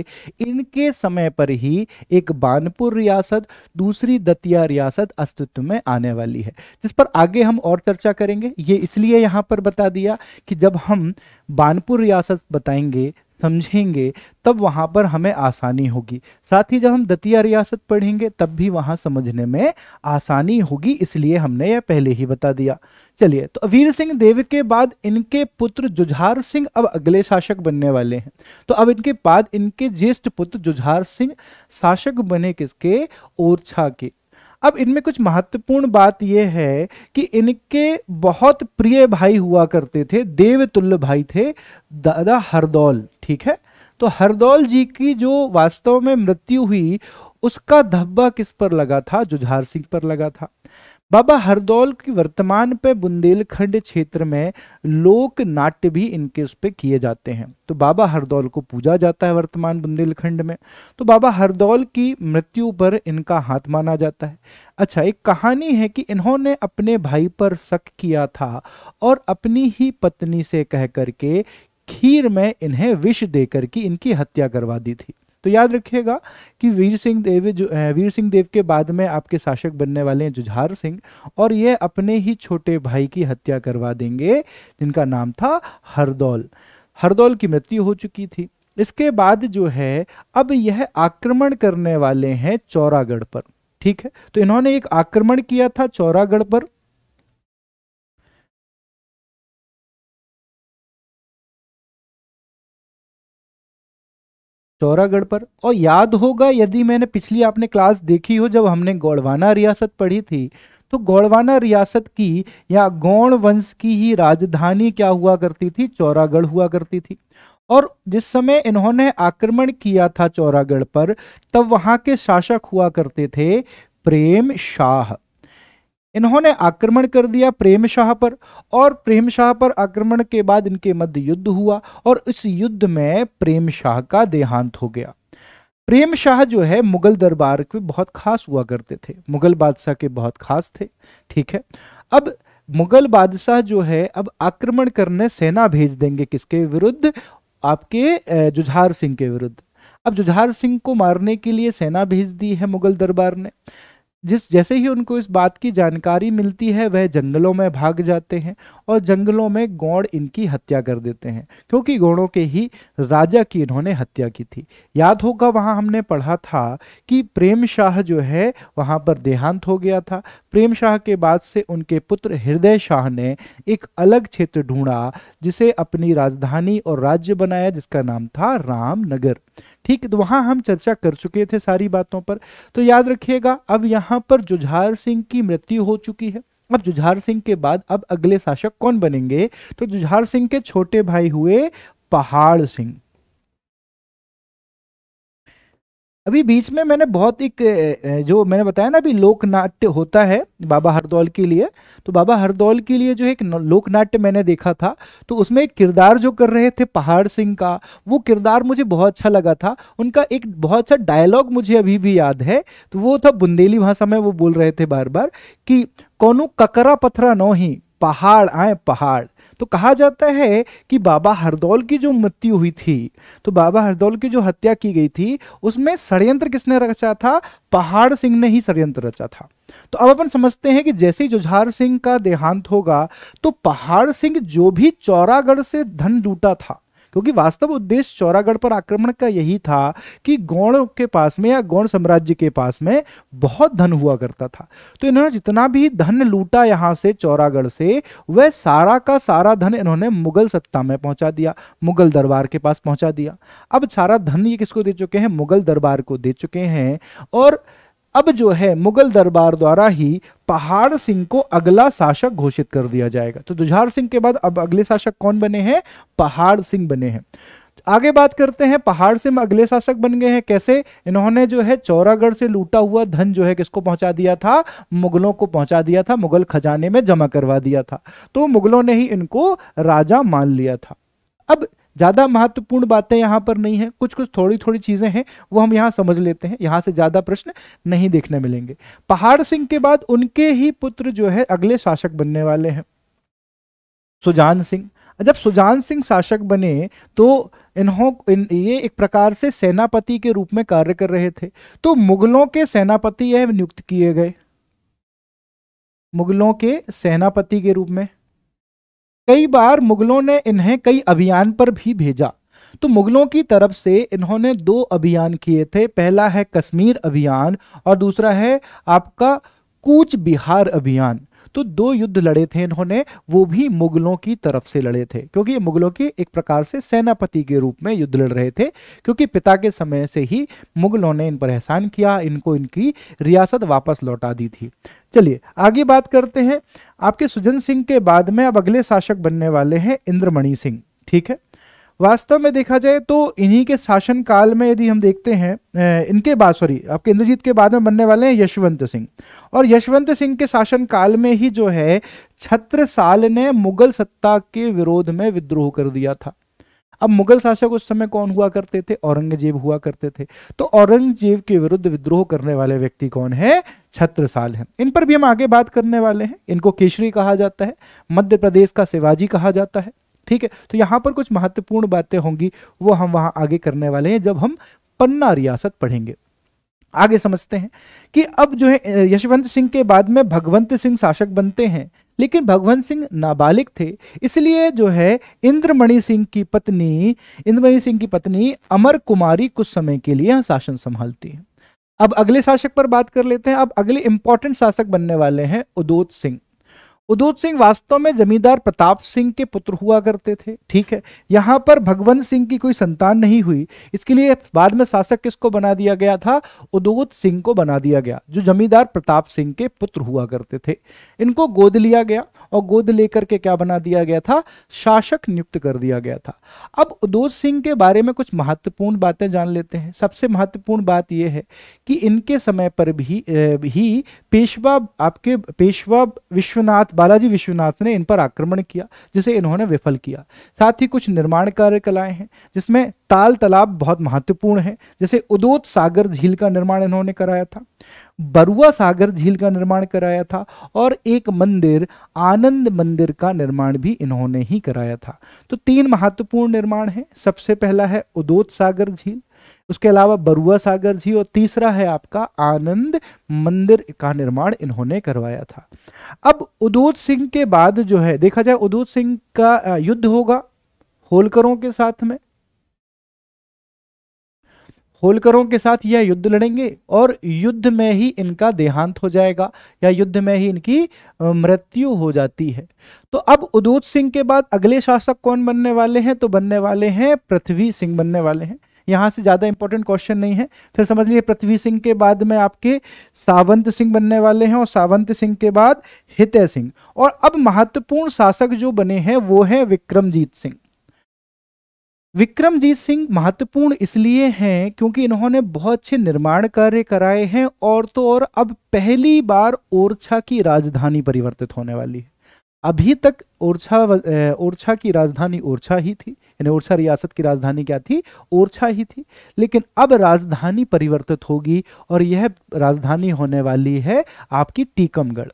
इनके समय पर ही एक बानपुर रियासत दूसरी दतिया रियासत अस्तित्व में आने वाली है जिस पर आगे हम और चर्चा करेंगे ये इसलिए यहाँ पर बता दिया कि जब हम बानपुर रियासत बताएंगे समझेंगे तब वहाँ पर हमें आसानी होगी साथ ही जब हम दतिया रियासत पढ़ेंगे तब भी वहाँ समझने में आसानी होगी इसलिए हमने यह पहले ही बता दिया चलिए तो वीर सिंह देव के बाद इनके पुत्र जुझार सिंह अब अगले शासक बनने वाले हैं तो अब इनके बाद इनके ज्येष्ठ पुत्र जुझार सिंह शासक बने किसके ओरछा के अब इनमें कुछ महत्वपूर्ण बात यह है कि इनके बहुत प्रिय भाई हुआ करते थे देवतुल्य भाई थे दादा हरदौल ठीक है तो हरदौल जी की जो वास्तव में मृत्यु हुई उसका धब्बा किस पर लगा था जुझार सिंह पर लगा था बाबा हरदौल की वर्तमान पे बुंदेलखंड क्षेत्र में लोक नाट्य भी इनके उस पर किए जाते हैं तो बाबा हरदौल को पूजा जाता है वर्तमान बुंदेलखंड में तो बाबा हरदौल की मृत्यु पर इनका हाथ माना जाता है अच्छा एक कहानी है कि इन्होंने अपने भाई पर शक किया था और अपनी ही पत्नी से कह करके खीर में इन्हें विष देकर की इनकी हत्या करवा दी थी तो याद रखिएगा कि वीर सिंह देव जो वीर सिंह देव के बाद में आपके शासक बनने वाले हैं जुझार सिंह और ये अपने ही छोटे भाई की हत्या करवा देंगे जिनका नाम था हरदौल हरदौल की मृत्यु हो चुकी थी इसके बाद जो है अब यह आक्रमण करने वाले हैं चौरागढ़ पर ठीक है तो इन्होंने एक आक्रमण किया था चौरागढ़ पर चौरागढ़ पर और याद होगा यदि मैंने पिछली आपने क्लास देखी हो जब हमने गौड़वाना रियासत पढ़ी थी तो गौड़वाना रियासत की या गौण वंश की ही राजधानी क्या हुआ करती थी चौरागढ़ हुआ करती थी और जिस समय इन्होंने आक्रमण किया था चौरागढ़ पर तब वहाँ के शासक हुआ करते थे प्रेम शाह इन्होंने आक्रमण कर दिया प्रेम शाह पर और प्रेम शाह पर आक्रमण के बाद इनके मध्य युद्ध हुआ और इस युद्ध में प्रेम शाह का देहांत हो गया प्रेम शाह जो है मुगल दरबार के बहुत खास हुआ करते थे मुगल बादशाह के बहुत खास थे ठीक है अब मुगल बादशाह जो है अब आक्रमण करने सेना भेज देंगे किसके विरुद्ध आपके जुझार सिंह के विरुद्ध अब जुझार सिंह को मारने के लिए सेना भेज दी है मुगल दरबार ने जिस जैसे ही उनको इस बात की जानकारी मिलती है वह जंगलों में भाग जाते हैं और जंगलों में गौड़ इनकी हत्या कर देते हैं क्योंकि गौड़ों के ही राजा की इन्होंने हत्या की थी याद होगा वहाँ हमने पढ़ा था कि प्रेम शाह जो है वहाँ पर देहांत हो गया था प्रेम शाह के बाद से उनके पुत्र हृदय शाह ने एक अलग क्षेत्र ढूंढा जिसे अपनी राजधानी और राज्य बनाया जिसका नाम था रामनगर ठीक तो वहां हम चर्चा कर चुके थे सारी बातों पर तो याद रखिएगा अब यहाँ पर जुझार सिंह की मृत्यु हो चुकी है अब जुझार सिंह के बाद अब अगले शासक कौन बनेंगे तो जुझार सिंह के छोटे भाई हुए पहाड़ सिंह अभी बीच में मैंने बहुत एक जो मैंने बताया ना अभी लोक नाट्य होता है बाबा हरदौल के लिए तो बाबा हरदौल के लिए जो एक लोक नाट्य मैंने देखा था तो उसमें एक किरदार जो कर रहे थे पहाड़ सिंह का वो किरदार मुझे बहुत अच्छा लगा था उनका एक बहुत अच्छा डायलॉग मुझे अभी भी याद है तो वो था बुंदेली भाषा में वो बोल रहे थे बार बार कि कौनू ककरा पथरा नो ही पहाड़ आए पहाड़ तो कहा जाता है कि बाबा हरदौल की जो मृत्यु हुई थी तो बाबा हरदौल की जो हत्या की गई थी उसमें षडयंत्र किसने रचा था पहाड़ सिंह ने ही षडयंत्र रचा था तो अब अपन समझते हैं कि जैसे ही जुझार सिंह का देहांत होगा तो पहाड़ सिंह जो भी चौरागढ़ से धन लूटा था क्योंकि वास्तव उद्देश्य चौरागढ़ पर आक्रमण का यही था कि गौण के पास में या गौण साम्राज्य के पास में बहुत धन हुआ करता था तो इन्होंने जितना भी धन लूटा यहाँ से चौरागढ़ से वह सारा का सारा धन इन्होंने मुगल सत्ता में पहुंचा दिया मुगल दरबार के पास पहुंचा दिया अब सारा धन ये किसको दे चुके हैं मुगल दरबार को दे चुके हैं और अब जो है मुगल दरबार द्वारा ही पहाड़ सिंह को अगला शासक घोषित कर दिया जाएगा तो जुझार सिंह के बाद अब अगले शासक कौन बने हैं पहाड़ सिंह बने हैं आगे बात करते हैं पहाड़ सिंह अगले शासक बन गए हैं कैसे इन्होंने जो है चौरागढ़ से लूटा हुआ धन जो है किसको पहुंचा दिया था मुगलों को पहुंचा दिया था मुगल खजाने में जमा करवा दिया था तो मुगलों ने ही इनको राजा मान लिया था अब ज़्यादा महत्वपूर्ण बातें यहाँ पर नहीं है कुछ कुछ थोड़ी थोड़ी चीज़ें हैं वो हम यहाँ समझ लेते हैं यहाँ से ज़्यादा प्रश्न नहीं देखने मिलेंगे पहाड़ सिंह के बाद उनके ही पुत्र जो है अगले शासक बनने वाले हैं सुजान सिंह जब सुजान सिंह शासक बने तो इन्हों इन, ये एक प्रकार से सेनापति के रूप में कार्य कर रहे थे तो मुगलों के सेनापति यह नियुक्त किए गए मुगलों के सेनापति के रूप में कई बार मुगलों ने इन्हें कई अभियान पर भी भेजा तो मुगलों की तरफ से इन्होंने दो अभियान किए थे पहला है कश्मीर अभियान और दूसरा है आपका कूच बिहार अभियान तो दो युद्ध लड़े थे इन्होंने वो भी मुगलों की तरफ से लड़े थे क्योंकि ये मुगलों के एक प्रकार से सेनापति के रूप में युद्ध लड़ रहे थे क्योंकि पिता के समय से ही मुगलों ने इन पर एहसान किया इनको इनकी रियासत वापस लौटा दी थी चलिए आगे बात करते हैं आपके सुजन सिंह के बाद में अब अगले शासक बनने वाले हैं इंद्रमणि सिंह ठीक है वास्तव में देखा जाए तो इन्हीं के शासन काल में यदि हम देखते हैं इनके बाद सॉरी आपके इंद्रजीत के बाद में बनने वाले हैं यशवंत सिंह और यशवंत सिंह के शासन काल में ही जो है छत्रसाल ने मुगल सत्ता के विरोध में विद्रोह कर दिया था अब मुगल शासक उस समय कौन हुआ करते थे औरंगजेब हुआ करते थे तो औरंगजेब के विरुद्ध विद्रोह करने वाले व्यक्ति कौन है छत्रसाल हैं इन पर भी हम आगे बात करने वाले हैं इनको केशरी कहा जाता है मध्य प्रदेश का शिवाजी कहा जाता है ठीक है तो यहाँ पर कुछ महत्वपूर्ण बातें होंगी वो हम वहाँ आगे करने वाले हैं जब हम पन्ना रियासत पढ़ेंगे आगे समझते हैं कि अब जो है यशवंत सिंह के बाद में भगवंत सिंह शासक बनते हैं लेकिन भगवंत सिंह नाबालिग थे इसलिए जो है इंद्रमणि सिंह की पत्नी इंद्रमणि सिंह की पत्नी अमर कुमारी कुछ समय के लिए शासन संभालती है अब अगले शासक पर बात कर लेते हैं अब अगले इंपॉर्टेंट शासक बनने वाले हैं उदोत सिंह उदोत सिंह वास्तव में जमींदार प्रताप सिंह के पुत्र हुआ करते थे ठीक है यहां पर भगवंत सिंह की कोई संतान नहीं हुई इसके लिए बाद में शासक किसको बना दिया गया था उदोत सिंह को बना दिया गया जो जमींदार प्रताप सिंह के पुत्र हुआ करते थे इनको गोद लिया गया और गोद लेकर के क्या बना दिया गया था शासक नियुक्त कर दिया गया था अब उदोध सिंह के बारे में कुछ महत्वपूर्ण बातें जान लेते हैं सबसे महत्वपूर्ण बात यह है कि इनके समय पर भी ही पेशवा आपके पेशवा विश्वनाथ बालाजी विश्वनाथ ने इन पर आक्रमण किया जिसे इन्होंने विफल किया साथ ही कुछ निर्माण कार्यकलाएं हैं जिसमें ताल तालाब बहुत महत्वपूर्ण है जैसे उदोत सागर झील का निर्माण इन्होंने कराया था बरुआ सागर झील का निर्माण कराया था और एक मंदिर आनंद मंदिर का निर्माण भी इन्होंने ही कराया था तो तीन महत्वपूर्ण निर्माण है सबसे पहला है उदोत सागर झील उसके अलावा बरुआ सागर झील और तीसरा है आपका आनंद मंदिर का निर्माण इन्होंने करवाया था अब उदोत सिंह के बाद जो है देखा जाए उदोत सिंह का युद्ध होगा होलकरों के साथ में होलकरों के साथ यह युद्ध लड़ेंगे और युद्ध में ही इनका देहांत हो जाएगा या युद्ध में ही इनकी मृत्यु हो जाती है तो अब उदूत सिंह के बाद अगले शासक कौन बनने वाले हैं तो बनने वाले हैं पृथ्वी सिंह बनने वाले हैं यहाँ से ज़्यादा इंपॉर्टेंट क्वेश्चन नहीं है फिर समझ लीजिए पृथ्वी सिंह के बाद में आपके सावंत सिंह बनने वाले हैं और सावंत सिंह के बाद हितय सिंह और अब महत्वपूर्ण शासक जो बने हैं वो हैं विक्रमजीत सिंह विक्रमजीत सिंह महत्वपूर्ण इसलिए हैं क्योंकि इन्होंने बहुत अच्छे निर्माण कार्य कराए हैं और तो और अब पहली बार ओरछा की राजधानी परिवर्तित होने वाली है अभी तक ओरछा ओरछा की राजधानी ओरछा ही थी यानी ओरछा रियासत की राजधानी क्या थी ओरछा ही थी लेकिन अब राजधानी परिवर्तित होगी और यह राजधानी होने वाली है आपकी टीकमगढ़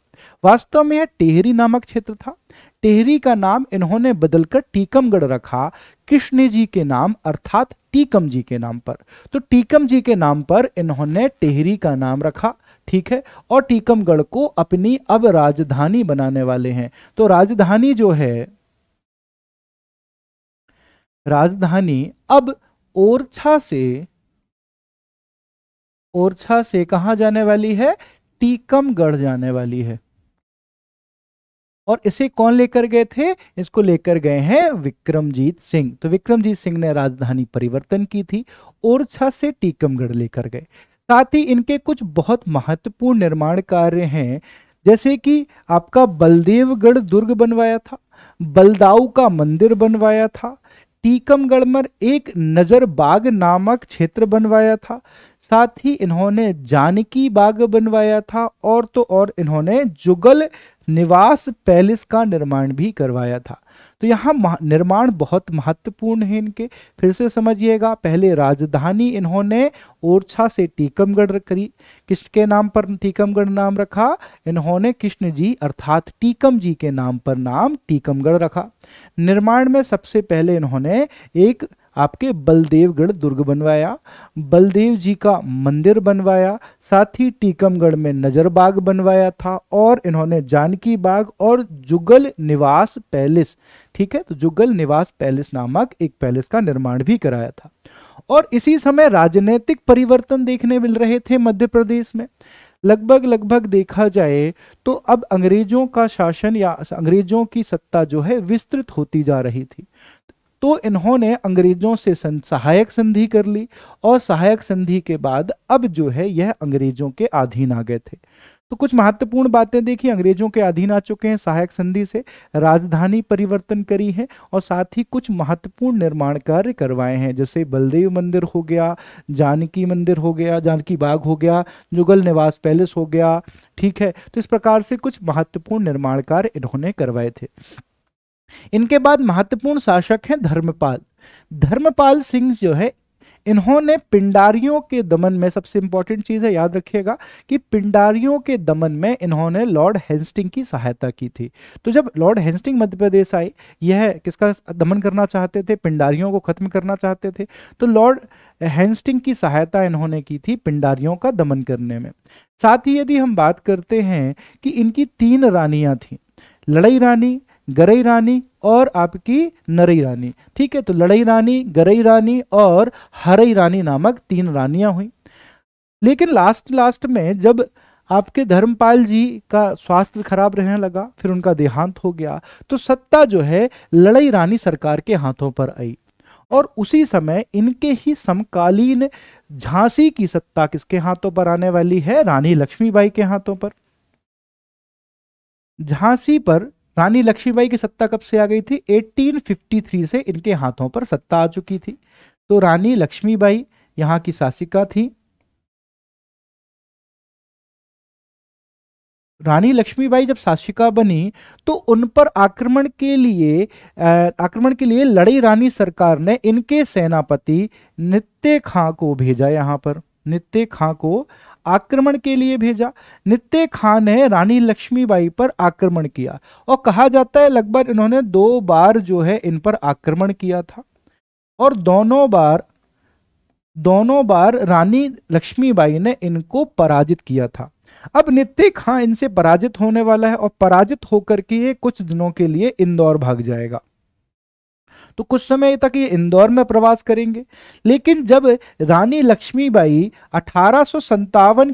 वास्तव में यह टेहरी नामक क्षेत्र था टेहरी का नाम इन्होंने बदलकर टीकमगढ़ रखा कृष्ण जी के नाम अर्थात टीकम जी के नाम पर तो टीकम जी के नाम पर इन्होंने टेहरी का नाम रखा ठीक है और टीकमगढ़ को अपनी अब राजधानी बनाने वाले हैं तो राजधानी जो है राजधानी अब ओरछा से ओरछा से कहा जाने वाली है टीकमगढ़ जाने वाली है और इसे कौन लेकर गए थे इसको लेकर गए हैं विक्रमजीत सिंह तो विक्रमजीत सिंह ने राजधानी परिवर्तन की थी ओरछा से टीकमगढ़ लेकर गए साथ ही इनके कुछ बहुत महत्वपूर्ण निर्माण कार्य हैं जैसे कि आपका बलदेवगढ़ दुर्ग बनवाया था बलदाऊ का मंदिर बनवाया था टीकमगढ़ में एक नजर बाग नामक क्षेत्र बनवाया था साथ ही इन्होंने जानकी बाग बनवाया था और तो और इन्होंने जुगल निवास पैलेस का निर्माण भी करवाया था तो यहाँ निर्माण बहुत महत्वपूर्ण है इनके फिर से समझिएगा पहले राजधानी इन्होंने ओरछा से टीकमगढ़ करी किसके नाम पर टीकमगढ़ नाम रखा इन्होंने कृष्ण जी अर्थात टीकम जी के नाम पर नाम टीकमगढ़ रखा निर्माण में सबसे पहले इन्होंने एक आपके बलदेवगढ़ दुर्ग बनवाया बलदेव जी का मंदिर बनवाया साथ ही टीकमगढ़ में नजर बाग बनवाया था और इन्होंने जानकी बाग और जुगल निवास पैलेस ठीक है तो जुगल निवास पैलेस नामक एक पैलेस का निर्माण भी कराया था और इसी समय राजनीतिक परिवर्तन देखने मिल रहे थे मध्य प्रदेश में लगभग लगभग देखा जाए तो अब अंग्रेजों का शासन या अंग्रेजों की सत्ता जो है विस्तृत होती जा रही थी तो इन्होंने अंग्रेजों से सहायक संधि कर ली और सहायक संधि के बाद अब जो है यह अंग्रेजों के अधीन आ गए थे तो कुछ महत्वपूर्ण बातें देखिए अंग्रेजों के अधीन आ चुके हैं सहायक संधि से राजधानी परिवर्तन करी है और साथ ही कुछ महत्वपूर्ण निर्माण कार्य करवाए हैं जैसे बलदेव मंदिर हो गया जानकी मंदिर हो गया जानकी बाग हो गया जुगल निवास पैलेस हो गया ठीक है तो इस प्रकार से कुछ महत्वपूर्ण निर्माण कार्य इन्होंने करवाए थे इनके बाद महत्वपूर्ण शासक हैं धर्मपाल धर्मपाल सिंह जो है इन्होंने पिंडारियों के दमन में सबसे इंपॉर्टेंट चीज है याद रखिएगा कि पिंडारियों के दमन में इन्होंने लॉर्ड हेंस्टिंग की सहायता की थी तो जब लॉर्ड हेंस्टिंग मध्य प्रदेश आए यह किसका दमन करना चाहते थे पिंडारियों को खत्म करना चाहते थे तो लॉर्ड हेंस्टिंग की सहायता इन्होंने की थी पिंडारियों का दमन करने में साथ ही यदि हम बात करते हैं कि इनकी तीन रानियां थी लड़ई रानी गरई रानी और आपकी नरई रानी ठीक है तो लड़ई रानी गरई रानी और हरई रानी नामक तीन रानियां हुई लेकिन लास्ट लास्ट में जब आपके धर्मपाल जी का स्वास्थ्य खराब रहने लगा फिर उनका देहांत हो गया तो सत्ता जो है लड़ई रानी सरकार के हाथों पर आई और उसी समय इनके ही समकालीन झांसी की सत्ता किसके हाथों पर आने वाली है रानी लक्ष्मीबाई के हाथों पर झांसी पर रानी लक्ष्मीबाई की सत्ता कब से आ गई थी 1853 से इनके हाथों पर सत्ता आ चुकी थी तो रानी लक्ष्मीबाई यहाँ की शासिका थी रानी लक्ष्मीबाई जब शासिका बनी तो उन पर आक्रमण के लिए आक्रमण के लिए लड़ी रानी सरकार ने इनके सेनापति नित्य खां को भेजा यहाँ पर नित्य खां को आक्रमण के लिए भेजा नित्य खां ने रानी लक्ष्मीबाई पर आक्रमण किया और कहा जाता है लगभग इन्होंने दो बार जो है इन पर आक्रमण किया था और दोनों बार दोनों बार रानी लक्ष्मीबाई ने इनको पराजित किया था अब नित्य खां इनसे पराजित होने वाला है और पराजित होकर के ये कुछ दिनों के लिए इंदौर भाग जाएगा तो कुछ समय तक ये इंदौर में प्रवास करेंगे लेकिन जब रानी लक्ष्मीबाई अठारह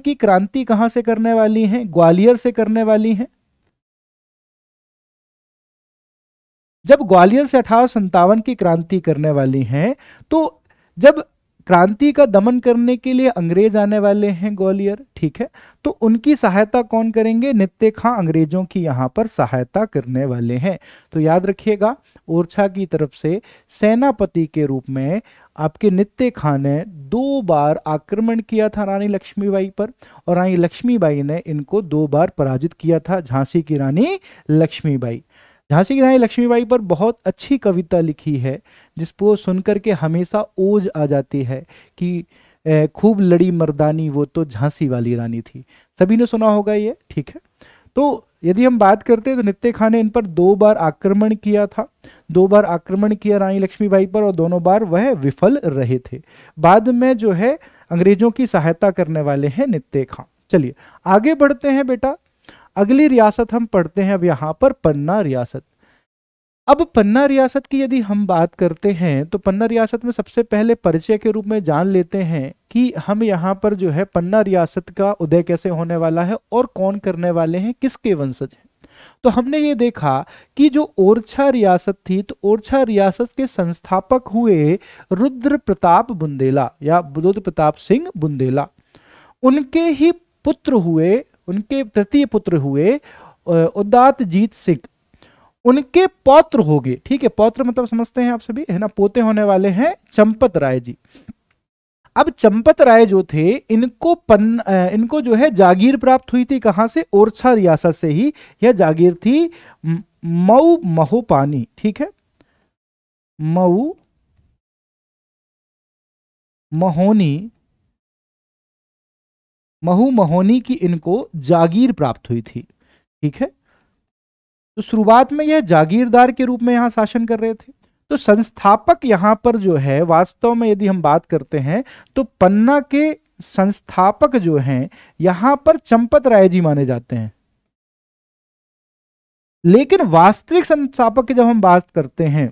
की क्रांति कहाँ से करने वाली हैं ग्वालियर से करने वाली हैं जब ग्वालियर से अठारह की क्रांति करने वाली हैं तो जब क्रांति का दमन करने के लिए अंग्रेज आने वाले हैं ग्वालियर ठीक है तो उनकी सहायता कौन करेंगे नित्य खां अंग्रेजों की यहाँ पर सहायता करने वाले हैं तो याद रखिएगा ओरछा की तरफ से सेनापति के रूप में आपके नित्य खान ने दो बार आक्रमण किया था रानी लक्ष्मीबाई पर और रानी लक्ष्मीबाई ने इनको दो बार पराजित किया था झांसी की रानी लक्ष्मीबाई झांसी की रानी लक्ष्मीबाई पर बहुत अच्छी कविता लिखी है जिसको सुनकर के हमेशा ओज आ जाती है कि खूब लड़ी मर्दानी वो तो झांसी वाली रानी थी सभी ने सुना होगा ये ठीक है तो यदि हम बात करते हैं तो नित्य खां ने इन पर दो बार आक्रमण किया था दो बार आक्रमण किया रानी लक्ष्मीबाई पर और दोनों बार वह विफल रहे थे बाद में जो है अंग्रेजों की सहायता करने वाले हैं नित्य खां चलिए आगे बढ़ते हैं बेटा अगली रियासत हम पढ़ते हैं अब यहाँ पर पन्ना रियासत अब पन्ना रियासत की यदि हम बात करते हैं तो पन्ना रियासत में सबसे पहले परिचय के रूप में जान लेते हैं कि हम यहाँ पर जो है पन्ना रियासत का उदय कैसे होने वाला है और कौन करने वाले हैं किसके वंशज हैं तो हमने ये देखा कि जो ओरछा रियासत थी तो ओरछा रियासत के संस्थापक हुए रुद्र प्रताप बुंदेला या रुद्र प्रताप सिंह बुंदेला उनके ही पुत्र हुए उनके तृतीय पुत्र हुए उदात जीत सिंह उनके पौत्र गए ठीक है पौत्र मतलब समझते हैं आप सभी है ना पोते होने वाले हैं चंपत राय जी अब चंपत राय जो थे इनको पन इनको जो है जागीर प्राप्त हुई थी कहां से ओरछा रियासत से ही यह जागीर थी मऊ महोपानी ठीक है मऊ महोनी महू महोनी की इनको जागीर प्राप्त हुई थी ठीक है तो शुरुआत में यह जागीरदार के रूप में यहाँ शासन कर रहे थे तो संस्थापक यहाँ पर जो है वास्तव में यदि हम बात करते हैं तो पन्ना के संस्थापक जो हैं यहाँ पर चंपत राय जी माने जाते हैं लेकिन वास्तविक संस्थापक की जब हम बात करते हैं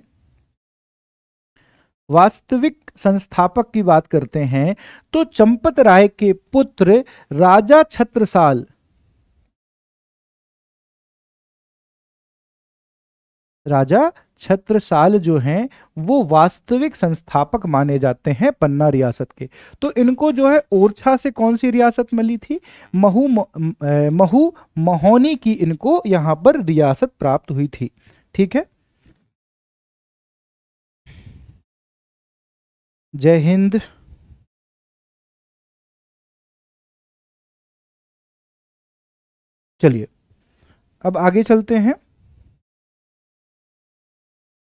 वास्तविक संस्थापक की बात करते हैं तो चंपत राय के पुत्र राजा छत्रसाल राजा छत्रसाल जो हैं वो वास्तविक संस्थापक माने जाते हैं पन्ना रियासत के तो इनको जो है ओरछा से कौन सी रियासत मिली थी महू महू महोनी की इनको यहां पर रियासत प्राप्त हुई थी ठीक है जय हिंद चलिए अब आगे चलते हैं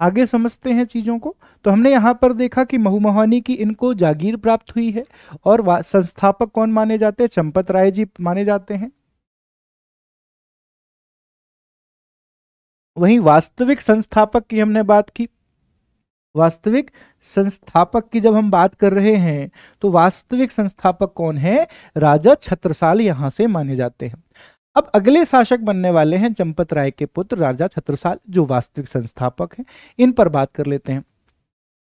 आगे समझते हैं चीज़ों को तो हमने यहाँ पर देखा कि महुमहानी की इनको जागीर प्राप्त हुई है और संस्थापक कौन माने जाते हैं चंपत राय जी माने जाते हैं वहीं वास्तविक संस्थापक की हमने बात की वास्तविक संस्थापक की जब हम बात कर रहे हैं तो वास्तविक संस्थापक कौन है राजा छत्रसाल यहाँ से माने जाते हैं अब अगले शासक बनने वाले हैं चंपत राय के पुत्र राजा छत्रसाल जो वास्तविक संस्थापक हैं इन पर बात कर लेते हैं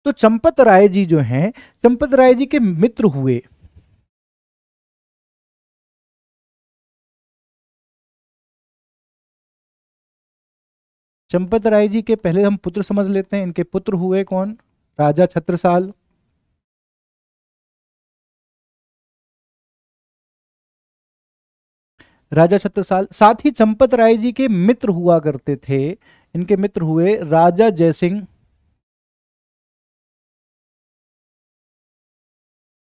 तो चंपत राय जी जो हैं चंपत राय जी के मित्र हुए चंपत राय जी के पहले हम पुत्र समझ लेते हैं इनके पुत्र हुए कौन राजा छत्रसाल राजा छत्रसाल साथ ही चंपत राय जी के मित्र हुआ करते थे इनके मित्र हुए राजा जयसिंह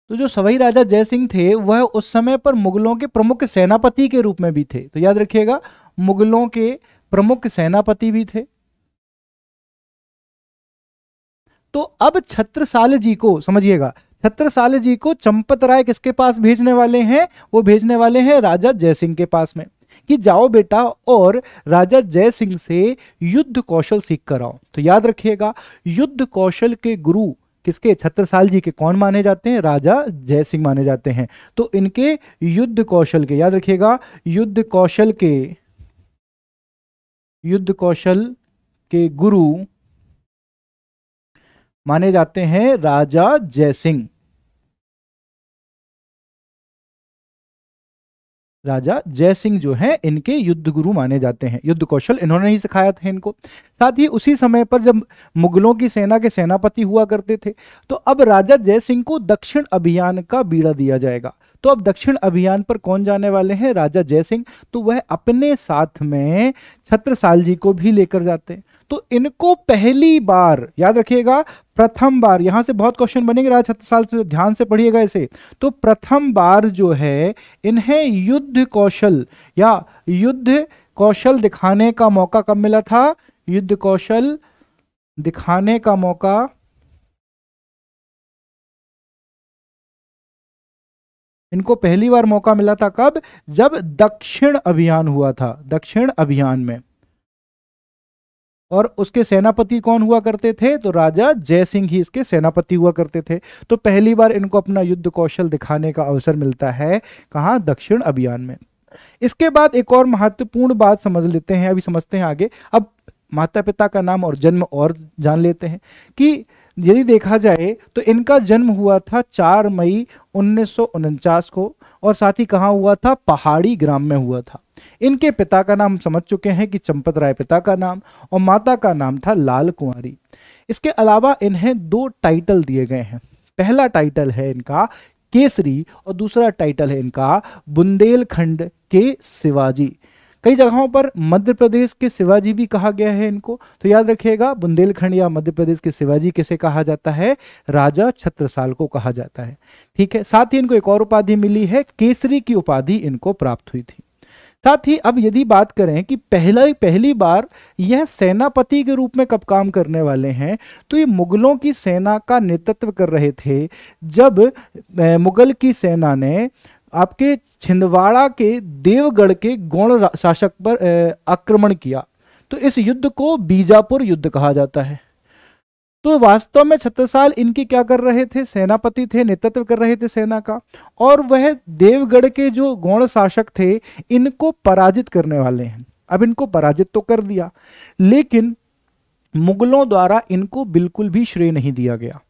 तो जो सवाई राजा जयसिंह थे वह उस समय पर मुगलों के प्रमुख सेनापति के रूप में भी थे तो याद रखिएगा मुगलों के प्रमुख सेनापति भी थे तो अब छत्रसाल जी को समझिएगा छत्रसाल जी को चंपत राय किसके पास भेजने वाले हैं वो भेजने वाले हैं राजा जयसिंह के पास में कि जाओ बेटा और राजा जय सिंह से युद्ध कौशल सीख कर आओ तो याद रखिएगा युद्ध कौशल के गुरु किसके छत्रसाल जी के कौन माने जाते हैं राजा जय सिंह माने जाते हैं तो इनके युद्ध कौशल के याद रखिएगा युद्ध कौशल के युद्ध कौशल के गुरु माने जाते हैं राजा जयसिंह राजा जयसिंह जो है इनके युद्ध गुरु माने जाते हैं युद्ध कौशल इन्होंने ही सिखाया था इनको साथ ही उसी समय पर जब मुगलों की सेना के सेनापति हुआ करते थे तो अब राजा जयसिंह को दक्षिण अभियान का बीड़ा दिया जाएगा तो अब दक्षिण अभियान पर कौन जाने वाले हैं राजा जयसिंह तो वह अपने साथ में छत्रसाल जी को भी लेकर जाते हैं तो इनको पहली बार याद रखिएगा प्रथम बार यहां से बहुत क्वेश्चन बनेंगे राज छत्रसाल से ध्यान से पढ़िएगा इसे तो प्रथम बार जो है इन्हें युद्ध कौशल या युद्ध कौशल दिखाने का मौका कब मिला था युद्ध कौशल दिखाने का मौका इनको पहली बार मौका मिला था कब जब दक्षिण अभियान हुआ था दक्षिण अभियान में और उसके सेनापति कौन हुआ करते थे तो राजा जय सिंह ही इसके सेनापति हुआ करते थे तो पहली बार इनको अपना युद्ध कौशल दिखाने का अवसर मिलता है कहाँ दक्षिण अभियान में इसके बाद एक और महत्वपूर्ण बात समझ लेते हैं अभी समझते हैं आगे अब माता पिता का नाम और जन्म और जान लेते हैं कि यदि देखा जाए तो इनका जन्म हुआ था 4 मई उन्नीस को और साथ ही कहाँ हुआ था पहाड़ी ग्राम में हुआ था इनके पिता का नाम समझ चुके हैं कि चंपत राय पिता का नाम और माता का नाम था लाल कुंवारी इसके अलावा इन्हें दो टाइटल दिए गए हैं पहला टाइटल है इनका केसरी और दूसरा टाइटल है इनका बुंदेलखंड के शिवाजी कई जगहों पर मध्य प्रदेश के शिवाजी भी कहा गया है इनको तो याद रखिएगा बुंदेलखंड या मध्य प्रदेश के शिवाजी किसे कहा जाता है राजा छत्रसाल को कहा जाता है ठीक है साथ ही इनको एक और उपाधि मिली है केसरी की उपाधि इनको प्राप्त हुई थी साथ ही अब यदि बात करें कि पहला पहली बार यह सेनापति के रूप में कब काम करने वाले हैं तो ये मुगलों की सेना का नेतृत्व कर रहे थे जब मुगल की सेना ने आपके छिंदवाड़ा के देवगढ़ के गौण शासक पर आक्रमण किया तो इस युद्ध को बीजापुर युद्ध कहा जाता है तो वास्तव में छत्रसाल इनके क्या कर रहे थे सेनापति थे नेतृत्व कर रहे थे सेना का और वह देवगढ़ के जो गौण शासक थे इनको पराजित करने वाले हैं अब इनको पराजित तो कर दिया लेकिन मुगलों द्वारा इनको बिल्कुल भी श्रेय नहीं दिया गया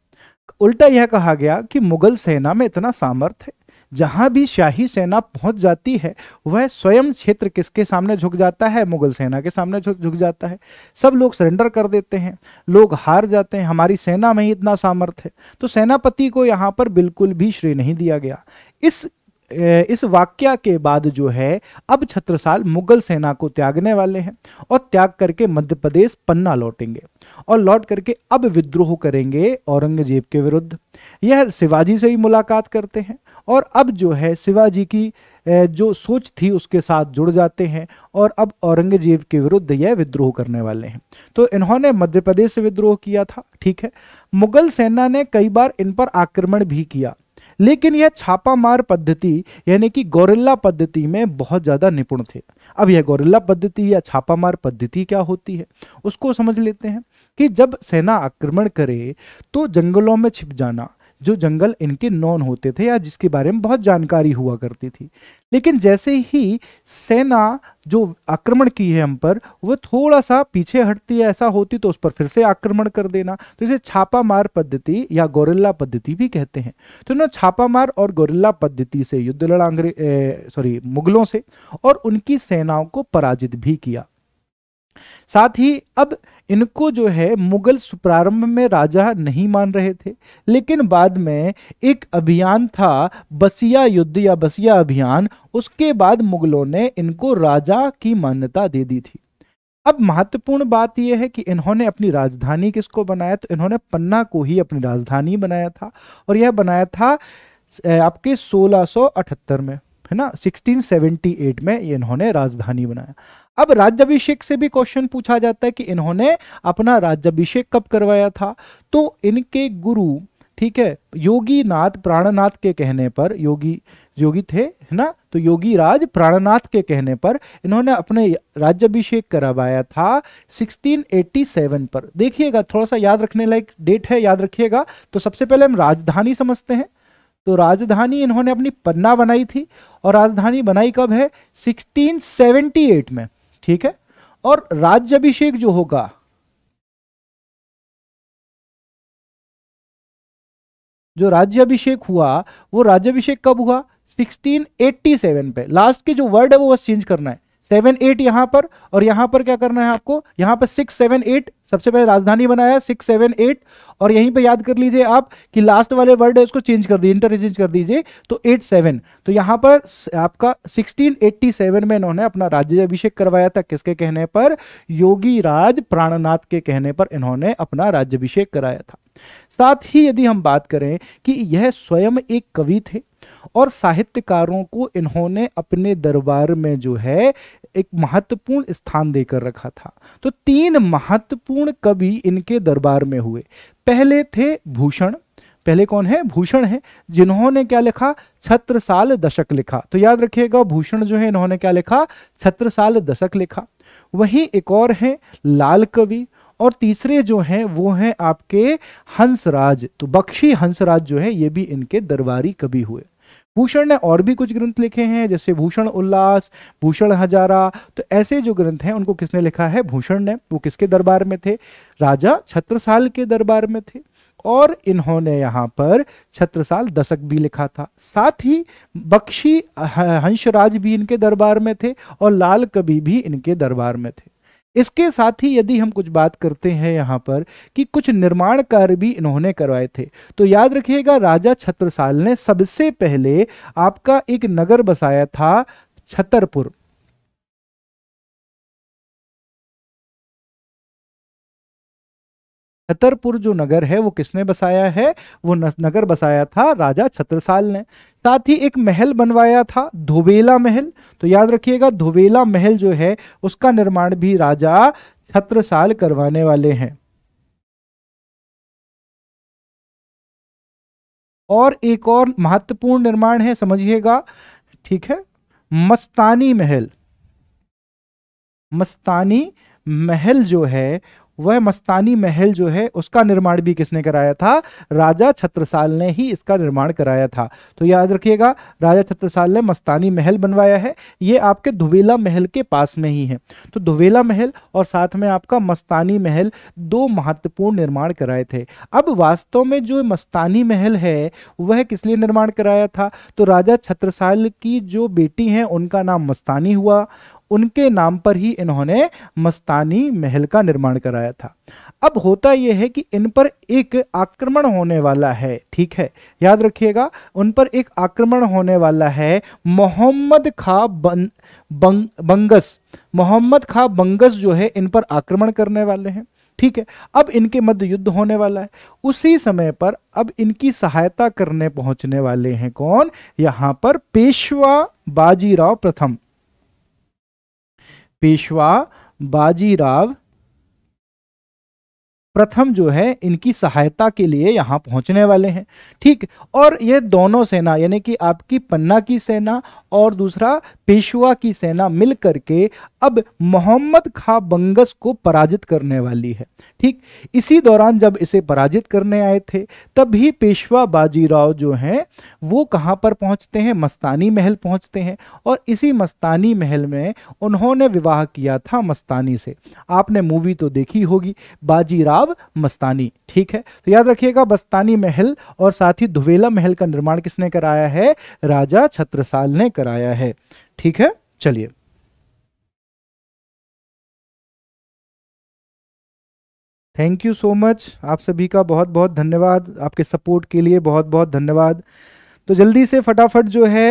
उल्टा यह कहा गया कि मुगल सेना में इतना सामर्थ्य जहां भी शाही सेना पहुंच जाती है वह स्वयं क्षेत्र किसके सामने झुक जाता है मुगल सेना के सामने झुक जाता है सब लोग सरेंडर कर देते हैं लोग हार जाते हैं हमारी सेना में ही इतना सामर्थ्य है तो सेनापति को यहाँ पर बिल्कुल भी श्रेय नहीं दिया गया इस इस वाक्य के बाद जो है अब छत्रसाल मुगल सेना को त्यागने वाले हैं और त्याग करके मध्य प्रदेश पन्ना लौटेंगे और लौट करके अब विद्रोह करेंगे औरंगजेब के विरुद्ध यह शिवाजी से ही मुलाकात करते हैं और अब जो है शिवाजी की जो सोच थी उसके साथ जुड़ जाते हैं और अब औरंगजेब के विरुद्ध यह विद्रोह करने वाले हैं तो इन्होंने मध्य प्रदेश से विद्रोह किया था ठीक है मुगल सेना ने कई बार इन पर आक्रमण भी किया लेकिन यह छापामार पद्धति यानी कि गोरिल्ला पद्धति में बहुत ज़्यादा निपुण थे अब यह गोरिल्ला पद्धति या छापामार पद्धति क्या होती है उसको समझ लेते हैं कि जब सेना आक्रमण करे तो जंगलों में छिप जाना जो जंगल इनके नॉन होते थे या जिसके बारे में बहुत जानकारी हुआ करती थी लेकिन जैसे ही सेना जो आक्रमण की है हम पर वह थोड़ा सा पीछे हटती है ऐसा होती तो उस पर फिर से आक्रमण कर देना तो इसे छापामार पद्धति या गोरिल्ला पद्धति भी कहते हैं तो इन्होंने छापामार और गोरिल्ला पद्धति से युद्ध लड़ा अंग्रेज सॉरी मुगलों से और उनकी सेनाओं को पराजित भी किया साथ ही अब इनको जो है मुगल प्रारंभ में राजा नहीं मान रहे थे लेकिन बाद में एक अभियान था बसिया युद्ध या बसिया अभियान उसके बाद मुगलों ने इनको राजा की मान्यता दे दी थी अब महत्वपूर्ण बात यह है कि इन्होंने अपनी राजधानी किसको बनाया तो इन्होंने पन्ना को ही अपनी राजधानी बनाया था और यह बनाया था आपके 1678 में है ना 1678 में इन्होंने राजधानी बनाया अब राज्यभिषेक से भी क्वेश्चन पूछा जाता है कि इन्होंने अपना राज्यभिषेक कब करवाया था तो इनके गुरु ठीक है योगी नाथ प्राणनाथ के कहने पर योगी योगी थे है ना तो योगी राज प्राणनाथ के कहने पर इन्होंने अपने राज्यभिषेक करवाया था 1687 पर देखिएगा थोड़ा सा याद रखने लायक डेट है याद रखिएगा तो सबसे पहले हम राजधानी समझते हैं तो राजधानी इन्होंने अपनी पन्ना बनाई थी और राजधानी बनाई कब है 1678 में ठीक है और राज्यभिषेक जो होगा जो राज्यभिषेक हुआ वो राज्यभिषेक कब हुआ 1687 पे लास्ट के जो वर्ड है वो बस चेंज करना है सेवन एट यहां पर और यहां पर क्या करना है आपको यहाँ पर सिक्स सेवन एट सबसे पहले राजधानी बनाया सिक्स सेवन एट और यहीं पे याद कर लीजिए आप कि लास्ट वाले वर्ड है उसको चेंज कर दीजिए इंटरचेंज कर दीजिए तो एट सेवन तो यहाँ पर आपका सिक्सटीन एट्टी सेवन में इन्होंने अपना राज्य अभिषेक करवाया था किसके कहने पर योगी राज प्राणनाथ के कहने पर इन्होंने अपना राज्यभिषेक कराया था साथ ही यदि हम बात करें कि यह स्वयं एक कवि थे और साहित्यकारों को इन्होंने अपने दरबार में जो है एक महत्वपूर्ण स्थान देकर रखा था तो तीन महत्वपूर्ण कवि इनके दरबार में हुए पहले थे भूषण पहले कौन है भूषण है जिन्होंने क्या लिखा छत्रसाल दशक लिखा तो याद रखिएगा भूषण जो है इन्होंने क्या लिखा छत्रसाल दशक लिखा वहीं एक और हैं लाल कवि और तीसरे जो हैं वो हैं आपके हंसराज तो बख्शी हंसराज जो है ये भी इनके दरबारी कवि हुए भूषण ने और भी कुछ ग्रंथ लिखे हैं जैसे भूषण उल्लास भूषण हजारा तो ऐसे जो ग्रंथ हैं उनको किसने लिखा है भूषण ने वो किसके दरबार में थे राजा छत्रसाल के दरबार में थे और इन्होंने यहाँ पर छत्रसाल दशक भी लिखा था साथ ही बख्शी हंसराज भी इनके दरबार में थे और लाल कवि भी इनके दरबार में थे इसके साथ ही यदि हम कुछ बात करते हैं यहाँ पर कि कुछ निर्माण कार्य भी इन्होंने करवाए थे तो याद रखिएगा राजा छत्रसाल ने सबसे पहले आपका एक नगर बसाया था छतरपुर छतरपुर जो नगर है वो किसने बसाया है वो नगर बसाया था राजा छत्रसाल ने साथ ही एक महल बनवाया था धोबेला महल तो याद रखिएगा धोबेला महल जो है उसका निर्माण भी राजा छत्रसाल करवाने वाले हैं और एक और महत्वपूर्ण निर्माण है समझिएगा ठीक है मस्तानी महल मस्तानी महल जो है वह मस्तानी महल जो है उसका निर्माण भी किसने कराया था राजा छत्रसाल ने ही इसका निर्माण कराया था तो याद रखिएगा राजा छत्रसाल ने मस्तानी महल बनवाया है ये आपके धुवेला महल के पास में ही है तो धुवेला महल और साथ में आपका मस्तानी महल दो महत्वपूर्ण निर्माण कराए थे अब वास्तव में जो मस्तानी महल है वह किस लिए निर्माण कराया था तो राजा छत्रसाल की जो बेटी हैं उनका नाम मस्तानी हुआ उनके नाम पर ही इन्होंने मस्तानी महल का निर्माण कराया था अब होता यह है कि इन पर एक आक्रमण होने वाला है ठीक है याद रखिएगा उन पर एक आक्रमण होने वाला है मोहम्मद खा बन बंग बंगस मोहम्मद खा बंगस जो है इन पर आक्रमण करने वाले हैं ठीक है अब इनके मध्य युद्ध होने वाला है उसी समय पर अब इनकी सहायता करने पहुंचने वाले हैं कौन यहाँ पर पेशवा बाजीराव प्रथम पेशवा बाजीराव प्रथम जो है इनकी सहायता के लिए यहाँ पहुँचने वाले हैं ठीक और ये दोनों सेना यानी कि आपकी पन्ना की सेना और दूसरा पेशवा की सेना मिल करके अब मोहम्मद खा बंगस को पराजित करने वाली है ठीक इसी दौरान जब इसे पराजित करने आए थे तभी पेशवा बाजीराव जो हैं वो कहाँ पर पहुँचते हैं मस्तानी महल पहुँचते हैं और इसी मस्तानी महल में उन्होंने विवाह किया था मस्तानी से आपने मूवी तो देखी होगी बाजीराव जवाब मस्तानी ठीक है तो याद रखिएगा बस्तानी महल और साथ ही धुवेला महल का निर्माण किसने कराया है राजा छत्रसाल ने कराया है ठीक है चलिए थैंक यू सो मच आप सभी का बहुत बहुत धन्यवाद आपके सपोर्ट के लिए बहुत बहुत धन्यवाद तो जल्दी से फटाफट जो है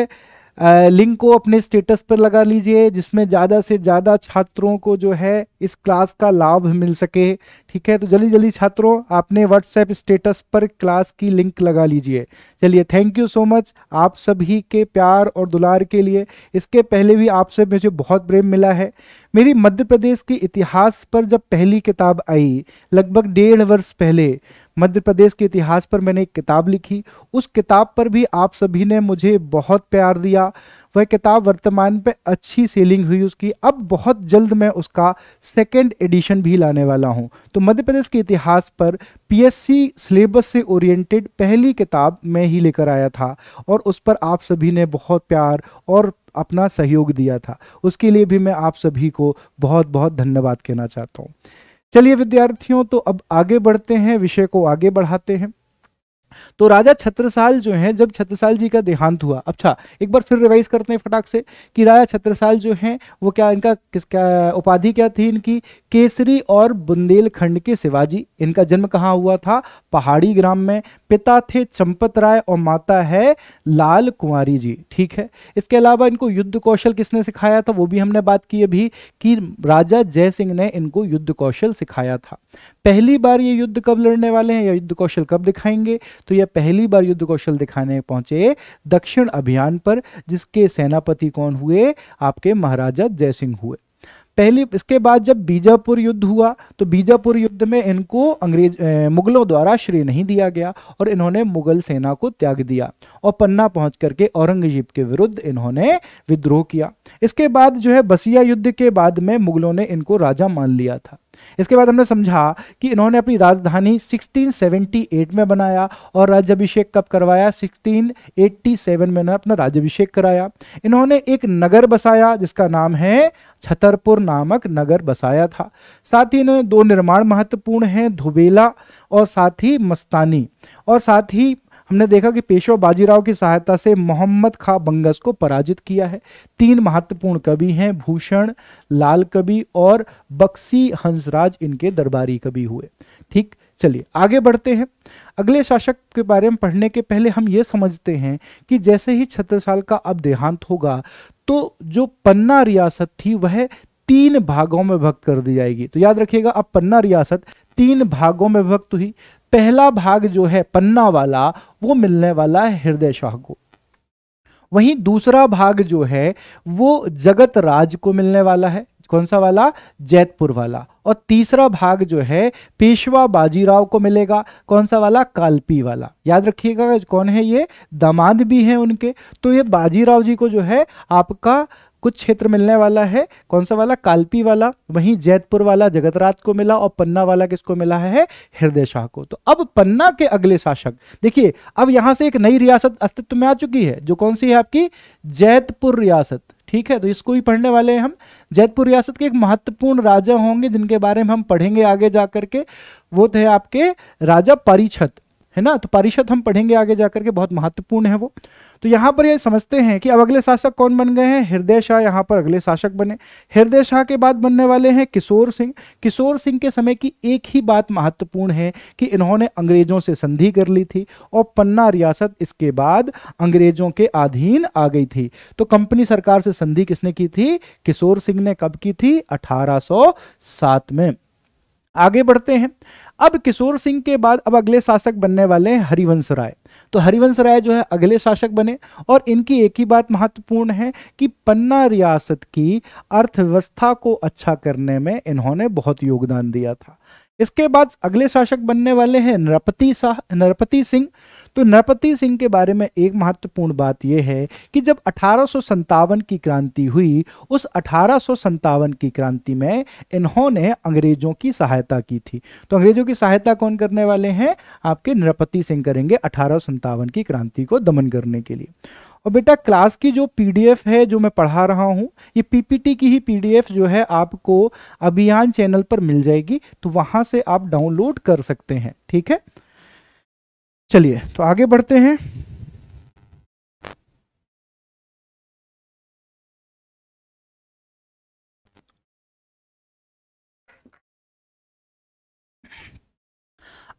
लिंक को अपने स्टेटस पर लगा लीजिए जिसमें ज़्यादा से ज़्यादा छात्रों को जो है इस क्लास का लाभ मिल सके ठीक है तो जल्दी जल्दी छात्रों आपने व्हाट्सएप स्टेटस पर क्लास की लिंक लगा लीजिए चलिए थैंक यू सो मच आप सभी के प्यार और दुलार के लिए इसके पहले भी आपसे मुझे बहुत प्रेम मिला है मेरी मध्य प्रदेश के इतिहास पर जब पहली किताब आई लगभग डेढ़ वर्ष पहले मध्य प्रदेश के इतिहास पर मैंने एक किताब लिखी उस किताब पर भी आप सभी ने मुझे बहुत प्यार दिया वह किताब वर्तमान पे अच्छी सेलिंग हुई उसकी अब बहुत जल्द मैं उसका सेकेंड एडिशन भी लाने वाला हूँ तो मध्य प्रदेश के इतिहास पर पीएससी सिलेबस से ओरिएंटेड पहली किताब मैं ही लेकर आया था और उस पर आप सभी ने बहुत प्यार और अपना सहयोग दिया था उसके लिए भी मैं आप सभी को बहुत बहुत धन्यवाद कहना चाहता हूँ चलिए विद्यार्थियों तो अब आगे बढ़ते हैं विषय को आगे बढ़ाते हैं तो राजा छत्रसाल जो है जब छत्रसाल जी का देहांत हुआ अच्छा एक बार फिर रिवाइज करते हैं फटाक से कि राजा छत्रसाल जो हैं वो क्या इनका किस क्या उपाधि क्या थी इनकी केसरी और बुंदेलखंड के शिवाजी इनका जन्म कहाँ हुआ था पहाड़ी ग्राम में पिता थे चंपत राय और माता है लाल कुंवारी जी ठीक है इसके अलावा इनको युद्ध कौशल किसने सिखाया था वो भी हमने बात की अभी कि राजा जय सिंह ने इनको युद्ध कौशल सिखाया था पहली बार ये युद्ध कब लड़ने वाले हैं या युद्ध कौशल कब दिखाएंगे तो यह पहली बार युद्ध कौशल दिखाने पहुंचे दक्षिण अभियान पर जिसके सेनापति कौन हुए आपके महाराजा जयसिंह हुए पहली इसके बाद जब बीजापुर युद्ध हुआ तो बीजापुर युद्ध में इनको अंग्रेज मुगलों द्वारा श्रेय नहीं दिया गया और इन्होंने मुगल सेना को त्याग दिया और पन्ना पहुंच करके औरंगजेब के विरुद्ध इन्होंने विद्रोह किया इसके बाद जो है बसिया युद्ध के बाद में मुगलों ने इनको राजा मान लिया था इसके बाद हमने समझा कि इन्होंने अपनी राजधानी 1678 में बनाया और राज्यभिषेक कब करवाया 1687 में इन्होंने अपना राज्यभिषेक कराया इन्होंने एक नगर बसाया जिसका नाम है छतरपुर नामक नगर बसाया था साथ ही इन्होंने दो निर्माण महत्वपूर्ण हैं धुबेला और साथ ही मस्तानी और साथ ही हमने देखा कि पेशवा बाजीराव की सहायता से मोहम्मद खा बंगस को पराजित किया है तीन महत्वपूर्ण कवि हैं भूषण लाल कवि और बक्सी हंसराज इनके दरबारी कवि हुए ठीक चलिए आगे बढ़ते हैं अगले शासक के बारे में पढ़ने के पहले हम ये समझते हैं कि जैसे ही छत्रसाल का अब देहांत होगा तो जो पन्ना रियासत थी वह तीन भागों में भक्त कर दी जाएगी तो याद रखिएगा अब पन्ना रियासत तीन भागों में भक्त हुई पहला भाग जो है पन्ना वाला वो मिलने वाला है हृदय शाह को वहीं दूसरा भाग जो है वो जगत राज को मिलने वाला है कौन सा वाला जैतपुर वाला और तीसरा भाग जो है पेशवा बाजीराव को मिलेगा कौन सा वाला कालपी वाला याद रखिएगा कौन है ये दामाद भी हैं उनके तो ये बाजीराव जी को जो है आपका कुछ क्षेत्र मिलने वाला है कौन सा वाला कालपी वाला वहीं जैतपुर वाला जगतराज को मिला और पन्ना वाला किसको मिला है हृदय शाह को तो अब पन्ना के अगले शासक देखिए अब यहां से एक नई रियासत अस्तित्व में आ चुकी है जो कौन सी है आपकी जैतपुर रियासत ठीक है तो इसको ही पढ़ने वाले हैं हम जैतपुर रियासत के एक महत्वपूर्ण राजा होंगे जिनके बारे में हम पढ़ेंगे आगे जा करके वो थे आपके राजा परिछत है ना तो परिषद हम पढ़ेंगे आगे जाकर के बहुत महत्वपूर्ण है वो तो यहाँ पर ये समझते हैं कि अब अगले शासक कौन बन गए हैं हृदय शाह यहाँ पर अगले शासक बने हृदय शाह के बाद बनने वाले हैं किशोर सिंह किशोर सिंह के समय की एक ही बात महत्वपूर्ण है कि इन्होंने अंग्रेजों से संधि कर ली थी और पन्ना रियासत इसके बाद अंग्रेजों के अधीन आ गई थी तो कंपनी सरकार से संधि किसने की थी किशोर सिंह ने कब की थी अठारह में आगे बढ़ते हैं अब किशोर सिंह के बाद अब अगले शासक बनने वाले हैं हरिवंश राय तो हरिवंश राय जो है अगले शासक बने और इनकी एक ही बात महत्वपूर्ण है कि पन्ना रियासत की अर्थव्यवस्था को अच्छा करने में इन्होंने बहुत योगदान दिया था इसके बाद अगले शासक बनने वाले हैं नरपति शाह नरपति सिंह तो नरपति सिंह के बारे में एक महत्वपूर्ण बात यह है कि जब अठारह की क्रांति हुई उस अठारह की क्रांति में इन्होंने अंग्रेजों की सहायता की थी तो अंग्रेजों की सहायता कौन करने वाले हैं आपके नरपति सिंह करेंगे अठारह की क्रांति को दमन करने के लिए और बेटा क्लास की जो पीडीएफ है जो मैं पढ़ा रहा हूँ ये पीपीटी की ही पीडीएफ जो है आपको अभियान चैनल पर मिल जाएगी तो वहाँ से आप डाउनलोड कर सकते हैं ठीक है चलिए तो आगे बढ़ते हैं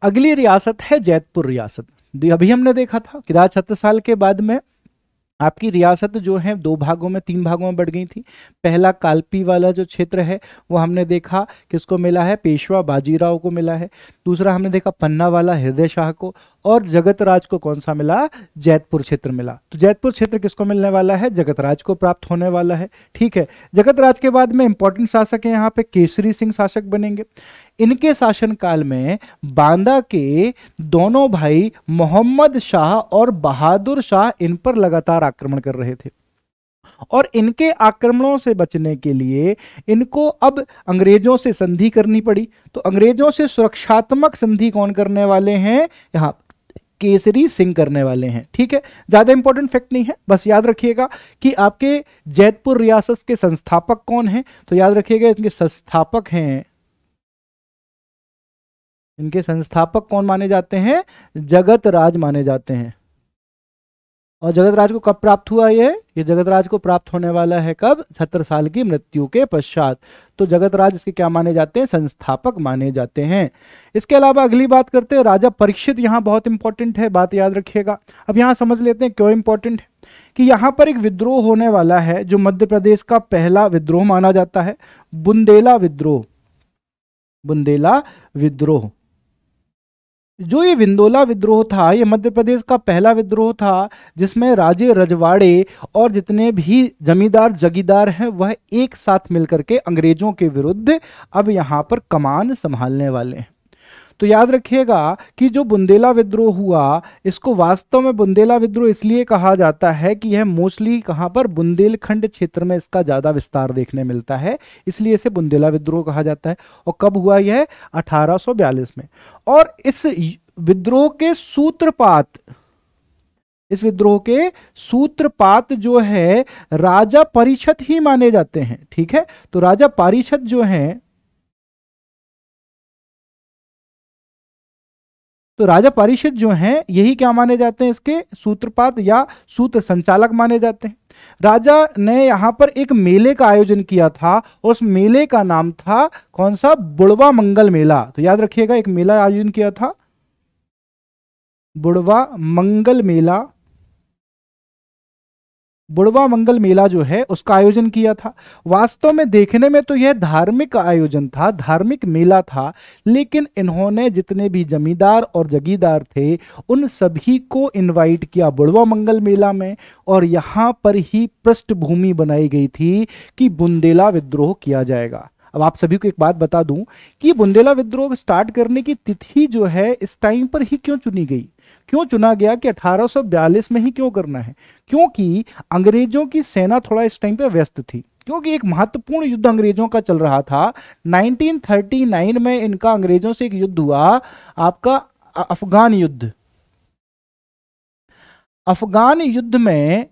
अगली रियासत है जैतपुर रियासत अभी हमने देखा था कि राज छत्तीस साल के बाद में आपकी रियासत जो है दो भागों में तीन भागों में बढ़ गई थी पहला कालपी वाला जो क्षेत्र है वो हमने देखा किसको मिला है पेशवा बाजीराव को मिला है दूसरा हमने देखा पन्ना वाला हृदय शाह को और जगतराज को कौन सा मिला जैतपुर क्षेत्र मिला तो जैतपुर क्षेत्र किसको मिलने वाला है जगतराज को प्राप्त होने वाला है ठीक है जगतराज के बाद में इंपॉर्टेंट शासक है यहाँ पे केसरी सिंह शासक बनेंगे इनके शासनकाल में बांदा के दोनों भाई मोहम्मद शाह और बहादुर शाह इन पर लगातार आक्रमण कर रहे थे और इनके आक्रमणों से बचने के लिए इनको अब अंग्रेजों से संधि करनी पड़ी तो अंग्रेजों से सुरक्षात्मक संधि कौन करने वाले हैं यहाँ केसरी सिंह करने वाले हैं ठीक है ज़्यादा इंपॉर्टेंट फैक्ट नहीं है बस याद रखिएगा कि आपके जैतपुर रियासत के संस्थापक कौन हैं तो याद रखिएगा इनके संस्थापक हैं इनके संस्थापक कौन माने जाते हैं जगत राज माने जाते हैं और राज को कब प्राप्त हुआ ये ये जगतराज को प्राप्त होने वाला है कब छत्तर साल की मृत्यु के पश्चात तो राज इसके क्या माने जाते हैं संस्थापक माने जाते हैं इसके अलावा अगली बात करते हैं राजा परीक्षित यहाँ बहुत इंपॉर्टेंट है बात याद रखिएगा अब यहाँ समझ लेते हैं क्यों इंपॉर्टेंट है कि यहाँ पर एक विद्रोह होने वाला है जो मध्य प्रदेश का पहला विद्रोह माना जाता है बुंदेला विद्रोह बुंदेला विद्रोह जो ये विंदोला विद्रोह था ये मध्य प्रदेश का पहला विद्रोह था जिसमें राजे रजवाड़े और जितने भी जमींदार जगीदार हैं वह एक साथ मिलकर के अंग्रेजों के विरुद्ध अब यहाँ पर कमान संभालने वाले हैं तो याद रखिएगा कि जो बुंदेला विद्रोह हुआ इसको वास्तव में बुंदेला विद्रोह इसलिए कहा जाता है कि यह मोस्टली कहां पर बुंदेलखंड क्षेत्र में इसका ज़्यादा विस्तार देखने मिलता है इसलिए इसे बुंदेला विद्रोह कहा जाता है और कब हुआ यह अठारह में और इस विद्रोह के सूत्रपात इस विद्रोह के सूत्रपात जो है राजा परिषद ही माने जाते हैं ठीक है तो राजा परिषद जो है तो राजा परिषद जो हैं यही क्या माने जाते हैं इसके सूत्रपात या सूत्र संचालक माने जाते हैं राजा ने यहां पर एक मेले का आयोजन किया था उस मेले का नाम था कौन सा बुड़वा मंगल मेला तो याद रखिएगा एक मेला आयोजन किया था बुड़वा मंगल मेला बुड़वा मंगल मेला जो है उसका आयोजन किया था वास्तव में देखने में तो यह धार्मिक आयोजन था धार्मिक मेला था लेकिन इन्होंने जितने भी जमींदार और जगीदार थे उन सभी को इनवाइट किया बुड़वा मंगल मेला में और यहाँ पर ही पृष्ठभूमि बनाई गई थी कि बुंदेला विद्रोह किया जाएगा अब आप सभी को एक बात बता दूं कि बुंदेला विद्रोह स्टार्ट करने की तिथि जो है इस टाइम पर ही क्यों चुनी गई क्यों चुना गया कि 1842 में ही क्यों करना है क्योंकि अंग्रेजों की सेना थोड़ा इस टाइम पे व्यस्त थी क्योंकि एक महत्वपूर्ण युद्ध अंग्रेजों का चल रहा था 1939 में इनका अंग्रेजों से एक युद्ध हुआ आपका अफगान युद्ध अफगान युद्ध में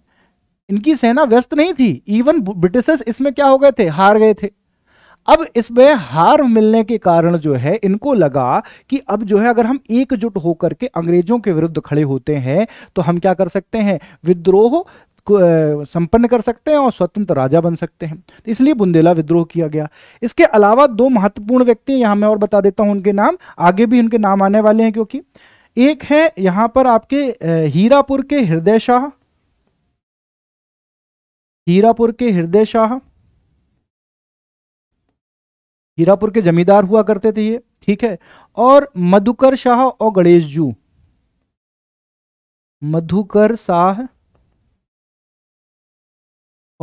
इनकी सेना व्यस्त नहीं थी इवन ब्रिटिशर्स इसमें क्या हो गए थे हार गए थे अब इसमें हार मिलने के कारण जो है इनको लगा कि अब जो है अगर हम एकजुट होकर के अंग्रेजों के विरुद्ध खड़े होते हैं तो हम क्या कर सकते हैं विद्रोह संपन्न कर सकते हैं और स्वतंत्र राजा बन सकते हैं तो इसलिए बुंदेला विद्रोह किया गया इसके अलावा दो महत्वपूर्ण व्यक्ति यहाँ मैं और बता देता हूँ उनके नाम आगे भी उनके नाम आने वाले हैं क्योंकि एक है यहाँ पर आपके हीरापुर के हृदय शाह हीरापुर के हृदय शाह हीरापुर के जमींदार हुआ करते थे ये ठीक है और मधुकर शाह और गणेश जू मधुकर शाह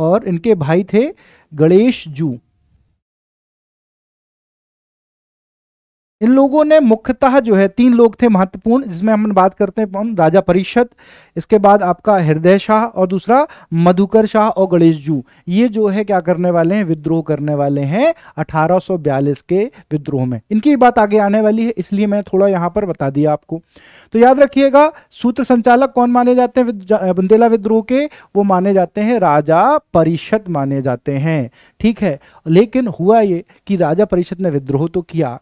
और इनके भाई थे गणेश जू इन लोगों ने मुख्यतः जो है तीन लोग थे महत्वपूर्ण जिसमें हम बात करते हैं हम राजा परिषद इसके बाद आपका हृदय शाह और दूसरा मधुकर शाह और गणेश जू ये जो है क्या करने वाले हैं विद्रोह करने वाले हैं 1842 के विद्रोह में इनकी बात आगे आने वाली है इसलिए मैंने थोड़ा यहाँ पर बता दिया आपको तो याद रखिएगा सूत्र संचालक कौन माने जाते हैं बुंदेला विद्रोह के वो माने जाते हैं राजा परिषद माने जाते हैं ठीक है लेकिन हुआ ये कि राजा परिषद ने विद्रोह तो किया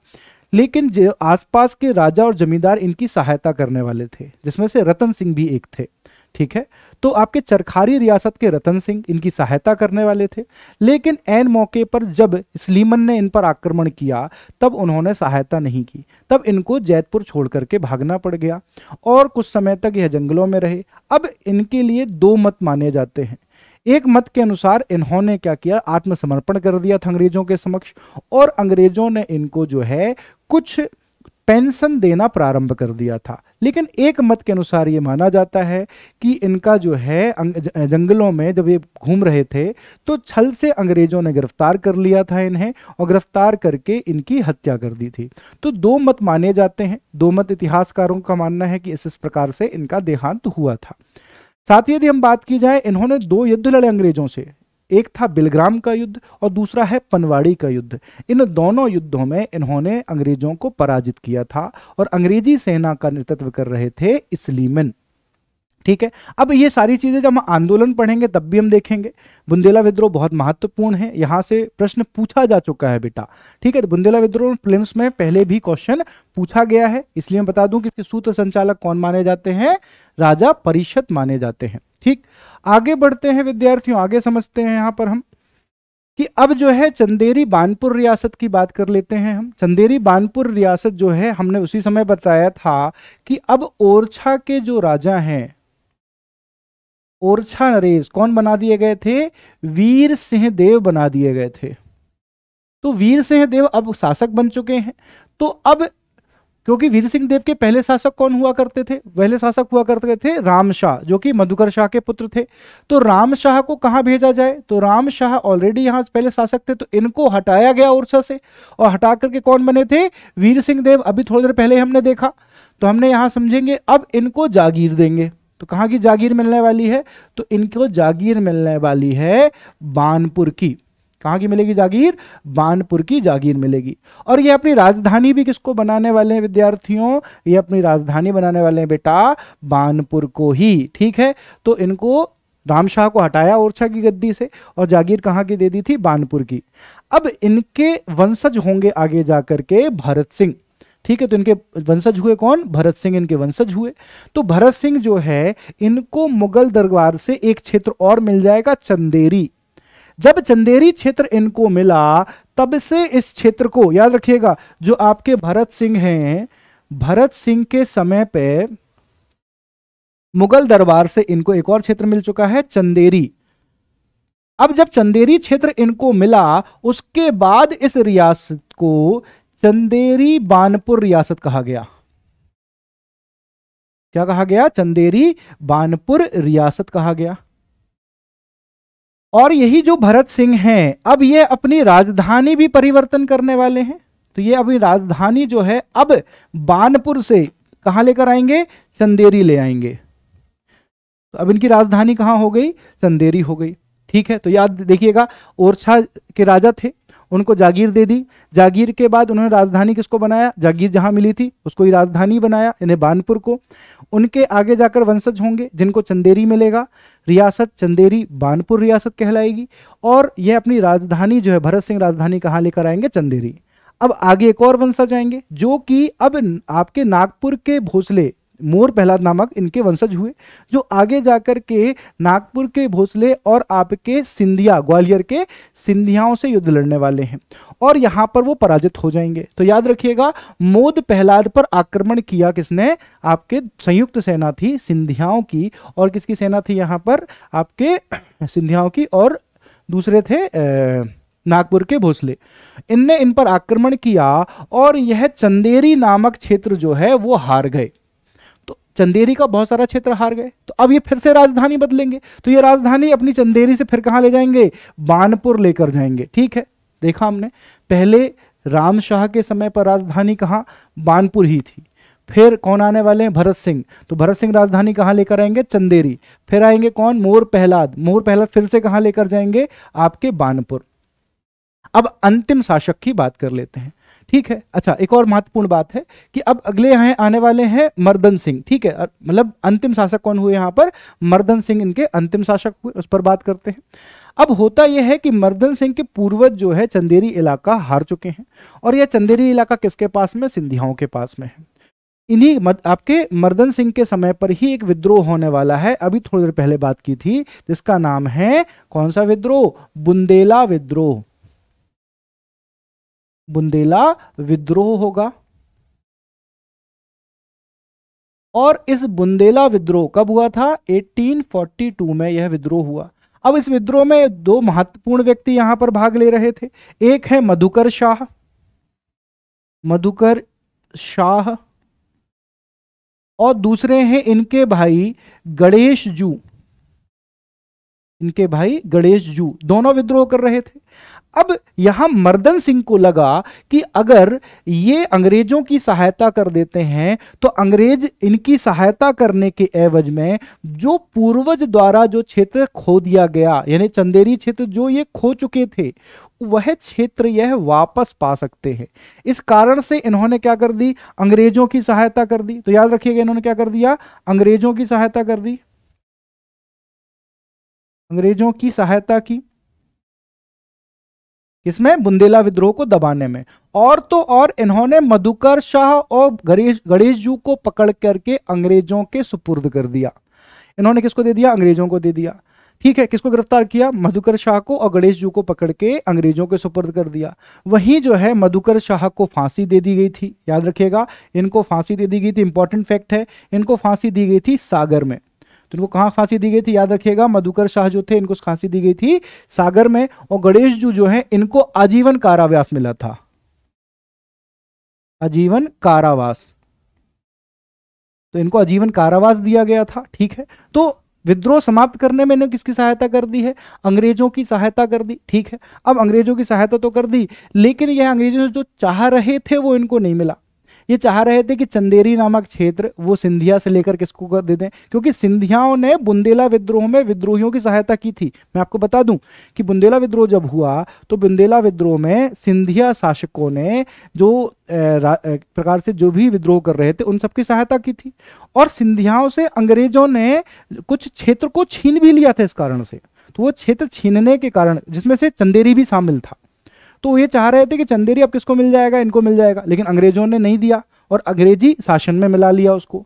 लेकिन जो आसपास के राजा और जमींदार इनकी सहायता करने वाले थे जिसमें से रतन सिंह भी एक थे ठीक है तो आपके चरखारी रियासत के रतन सिंह इनकी सहायता करने वाले थे लेकिन एन मौके पर जब स्लीमन ने इन पर आक्रमण किया तब उन्होंने सहायता नहीं की तब इनको जैतपुर छोड़ करके भागना पड़ गया और कुछ समय तक यह जंगलों में रहे अब इनके लिए दो मत माने जाते हैं एक मत के अनुसार इन्होंने क्या किया आत्मसमर्पण कर दिया था अंग्रेजों के समक्ष और अंग्रेजों ने इनको जो है कुछ पेंशन देना प्रारंभ कर दिया था लेकिन एक मत के अनुसार ये माना जाता है कि इनका जो है जंगलों में जब ये घूम रहे थे तो छल से अंग्रेजों ने गिरफ्तार कर लिया था इन्हें और गिरफ्तार करके इनकी हत्या कर दी थी तो दो मत माने जाते हैं दो मत इतिहासकारों का मानना है कि इस इस प्रकार से इनका देहांत हुआ था साथ ही यदि हम बात की जाए इन्होंने दो युद्ध लड़े अंग्रेजों से एक था बिलग्राम का युद्ध और दूसरा है पनवाड़ी का युद्ध इन दोनों युद्धों में इन्होंने अंग्रेजों को पराजित किया था और अंग्रेजी सेना का नेतृत्व कर रहे थे इसलीमन ठीक है अब ये सारी चीज़ें जब हम आंदोलन पढ़ेंगे तब भी हम देखेंगे बुंदेला विद्रोह बहुत महत्वपूर्ण है यहाँ से प्रश्न पूछा जा चुका है बेटा ठीक है तो बुंदेला विद्रोह प्लेम्स में पहले भी क्वेश्चन पूछा गया है इसलिए मैं बता दूं कि इसके सूत्र संचालक कौन माने जाते हैं राजा परिषद माने जाते हैं ठीक आगे बढ़ते हैं विद्यार्थियों आगे समझते हैं यहां पर हम कि अब जो है चंदेरी बानपुर रियासत की बात कर लेते हैं हम चंदेरी बानपुर रियासत जो है हमने उसी समय बताया था कि अब ओरछा के जो राजा हैं ओरछा नरेश कौन बना दिए गए थे वीर सिंह देव बना दिए गए थे तो वीर सिंह देव अब शासक बन चुके हैं तो अब क्योंकि वीर सिंह देव के पहले शासक कौन हुआ करते थे पहले शासक हुआ करते थे राम शाह जो कि मधुकर शाह के पुत्र थे तो राम शाह को कहाँ भेजा जाए तो राम शाह ऑलरेडी यहाँ पहले शासक थे तो इनको हटाया गया ओरछा से और हटा करके कौन बने थे वीर सिंह देव अभी थोड़ी देर पहले हमने देखा तो हमने यहाँ समझेंगे अब इनको जागीर देंगे तो कहाँ की जागीर मिलने वाली है तो इनको जागीर मिलने वाली है बानपुर की कहाँ की मिलेगी जागीर बानपुर की जागीर मिलेगी और ये अपनी राजधानी भी किसको बनाने वाले हैं विद्यार्थियों ये अपनी राजधानी बनाने वाले हैं बेटा बानपुर को ही ठीक है तो इनको राम शाह को हटाया ओरछा की गद्दी से और जागीर कहाँ की दे दी थी बानपुर की अब इनके वंशज होंगे आगे जा के भरत सिंह ठीक है तो इनके वंशज हुए कौन भरत सिंह इनके वंशज हुए तो भरत सिंह जो है इनको मुगल दरबार से एक क्षेत्र और मिल जाएगा चंदेरी जब चंदेरी क्षेत्र इनको मिला तब से इस क्षेत्र को याद रखिएगा जो आपके भरत सिंह हैं भरत सिंह के समय पे मुगल दरबार से इनको एक और क्षेत्र मिल चुका है चंदेरी अब जब चंदेरी क्षेत्र इनको मिला उसके बाद इस रियासत को चंदेरी बानपुर रियासत कहा गया क्या कहा गया चंदेरी बानपुर रियासत कहा गया और यही जो भरत सिंह हैं अब ये अपनी राजधानी भी परिवर्तन करने वाले हैं तो ये अपनी राजधानी जो है अब बानपुर से कहा लेकर आएंगे चंदेरी ले आएंगे तो अब इनकी राजधानी कहाँ हो गई चंदेरी हो गई ठीक है तो याद देखिएगा ओरछा के राजा थे उनको जागीर दे दी जागीर के बाद उन्होंने राजधानी किसको बनाया जागीर जहां मिली थी उसको ही राजधानी बनाया इन्हें बानपुर को उनके आगे जाकर वंशज होंगे जिनको चंदेरी मिलेगा रियासत चंदेरी बानपुर रियासत कहलाएगी और यह अपनी राजधानी जो है भरत सिंह राजधानी कहाँ लेकर आएंगे चंदेरी अब आगे एक और वंशज आएंगे जो कि अब आपके नागपुर के भोसले मोर प्रहलाद नामक इनके वंशज हुए जो आगे जाकर के नागपुर के भोसले और आपके सिंधिया ग्वालियर के सिंधियाओं से युद्ध लड़ने वाले हैं और यहाँ पर वो पराजित हो जाएंगे तो याद रखिएगा मोद प्रहलाद पर आक्रमण किया किसने आपके संयुक्त सेना थी सिंधियाओं की और किसकी सेना थी यहाँ पर आपके सिंधियाओं की और दूसरे थे आ, नागपुर के भोसले इनने इन पर आक्रमण किया और यह चंदेरी नामक क्षेत्र जो है वो हार गए चंदेरी का बहुत सारा क्षेत्र हार गए तो अब ये फिर से राजधानी बदलेंगे तो ये राजधानी अपनी चंदेरी से फिर कहाँ ले जाएंगे बानपुर लेकर जाएंगे ठीक है देखा हमने पहले राम शाह के समय पर राजधानी कहाँ बानपुर ही थी फिर कौन आने वाले हैं भरत सिंह तो भरत सिंह राजधानी कहाँ लेकर आएंगे चंदेरी फिर आएंगे कौन मोर पहलाद मोर पहलाद फिर से कहाँ लेकर जाएंगे आपके बानपुर अब अंतिम शासक की बात कर लेते हैं ठीक है अच्छा एक और महत्वपूर्ण बात है कि अब अगले यहाँ आने वाले हैं मर्दन सिंह ठीक है मतलब अंतिम शासक कौन हुए यहाँ पर मर्दन सिंह इनके अंतिम शासक हुए उस पर बात करते हैं अब होता यह है कि मर्दन सिंह के पूर्वज जो है चंदेरी इलाका हार चुके हैं और यह चंदेरी इलाका किसके पास में सिंधियाओं के पास में है इन्हीं मद आपके मर्दन सिंह के समय पर ही एक विद्रोह होने वाला है अभी थोड़ी देर पहले बात की थी जिसका नाम है कौन सा विद्रोह बुंदेला विद्रोह बुंदेला विद्रोह होगा और इस बुंदेला विद्रोह कब हुआ था 1842 में यह विद्रोह हुआ अब इस विद्रोह में दो महत्वपूर्ण व्यक्ति यहां पर भाग ले रहे थे एक है मधुकर शाह मधुकर शाह और दूसरे हैं इनके भाई गणेश जू इनके भाई गणेश जू दोनों विद्रोह कर रहे थे अब यहां मर्दन सिंह को लगा कि अगर ये अंग्रेजों की सहायता कर देते हैं तो अंग्रेज इनकी सहायता करने के एवज में जो पूर्वज द्वारा जो क्षेत्र खो दिया गया यानी चंदेरी क्षेत्र जो ये खो चुके थे वह क्षेत्र यह वापस पा सकते हैं इस कारण से इन्होंने क्या कर दी अंग्रेजों की सहायता कर दी तो याद रखिएगा इन्होंने क्या कर दिया अंग्रेजों की सहायता कर दी अंग्रेजों की सहायता की इसमें बुंदेला विद्रोह को दबाने में और तो और इन्होंने मधुकर शाह और गणेश गणेश जू को पकड़ करके अंग्रेजों के सुपुर्द कर दिया इन्होंने किसको दे दिया अंग्रेजों को दे दिया ठीक है किसको गिरफ्तार किया मधुकर शाह को और गणेश जू को पकड़ के अंग्रेजों के सुपुर्द कर दिया वहीं जो है मधुकर शाह को फांसी दे दी गई थी याद रखिएगा इनको फांसी दे दी गई थी इंपॉर्टेंट फैक्ट है इनको फांसी दी गई थी सागर में तो इनको कहाँ फांसी दी गई थी याद रखिएगा मधुकर शाह जो थे इनको फांसी दी गई थी सागर में और गणेश जू जो है इनको आजीवन कारावास मिला था आजीवन कारावास तो इनको आजीवन कारावास दिया गया था ठीक है तो विद्रोह समाप्त करने में इन्होंने किसकी सहायता कर दी है अंग्रेजों की सहायता कर दी ठीक है अब अंग्रेजों की सहायता तो कर दी लेकिन यह अंग्रेजों जो चाह रहे थे वो इनको नहीं मिला ये चाह रहे थे कि चंदेरी नामक क्षेत्र वो सिंधिया से लेकर किसको कर दे दें क्योंकि सिंधियाओं ने बुंदेला विद्रोह में विद्रोहियों की सहायता की थी मैं आपको बता दूं कि बुंदेला विद्रोह जब हुआ तो बुंदेला विद्रोह में सिंधिया शासकों ने जो प्रकार से जो भी विद्रोह कर रहे थे उन सबकी सहायता की थी और सिंधियाओं से अंग्रेजों ने कुछ क्षेत्र को छीन भी लिया था इस कारण से तो वो क्षेत्र छीनने के कारण जिसमें से चंदेरी भी शामिल था तो ये चाह रहे थे कि चंदेरी अब किसको मिल जाएगा इनको मिल जाएगा लेकिन अंग्रेजों ने नहीं दिया और अंग्रेजी शासन में मिला लिया उसको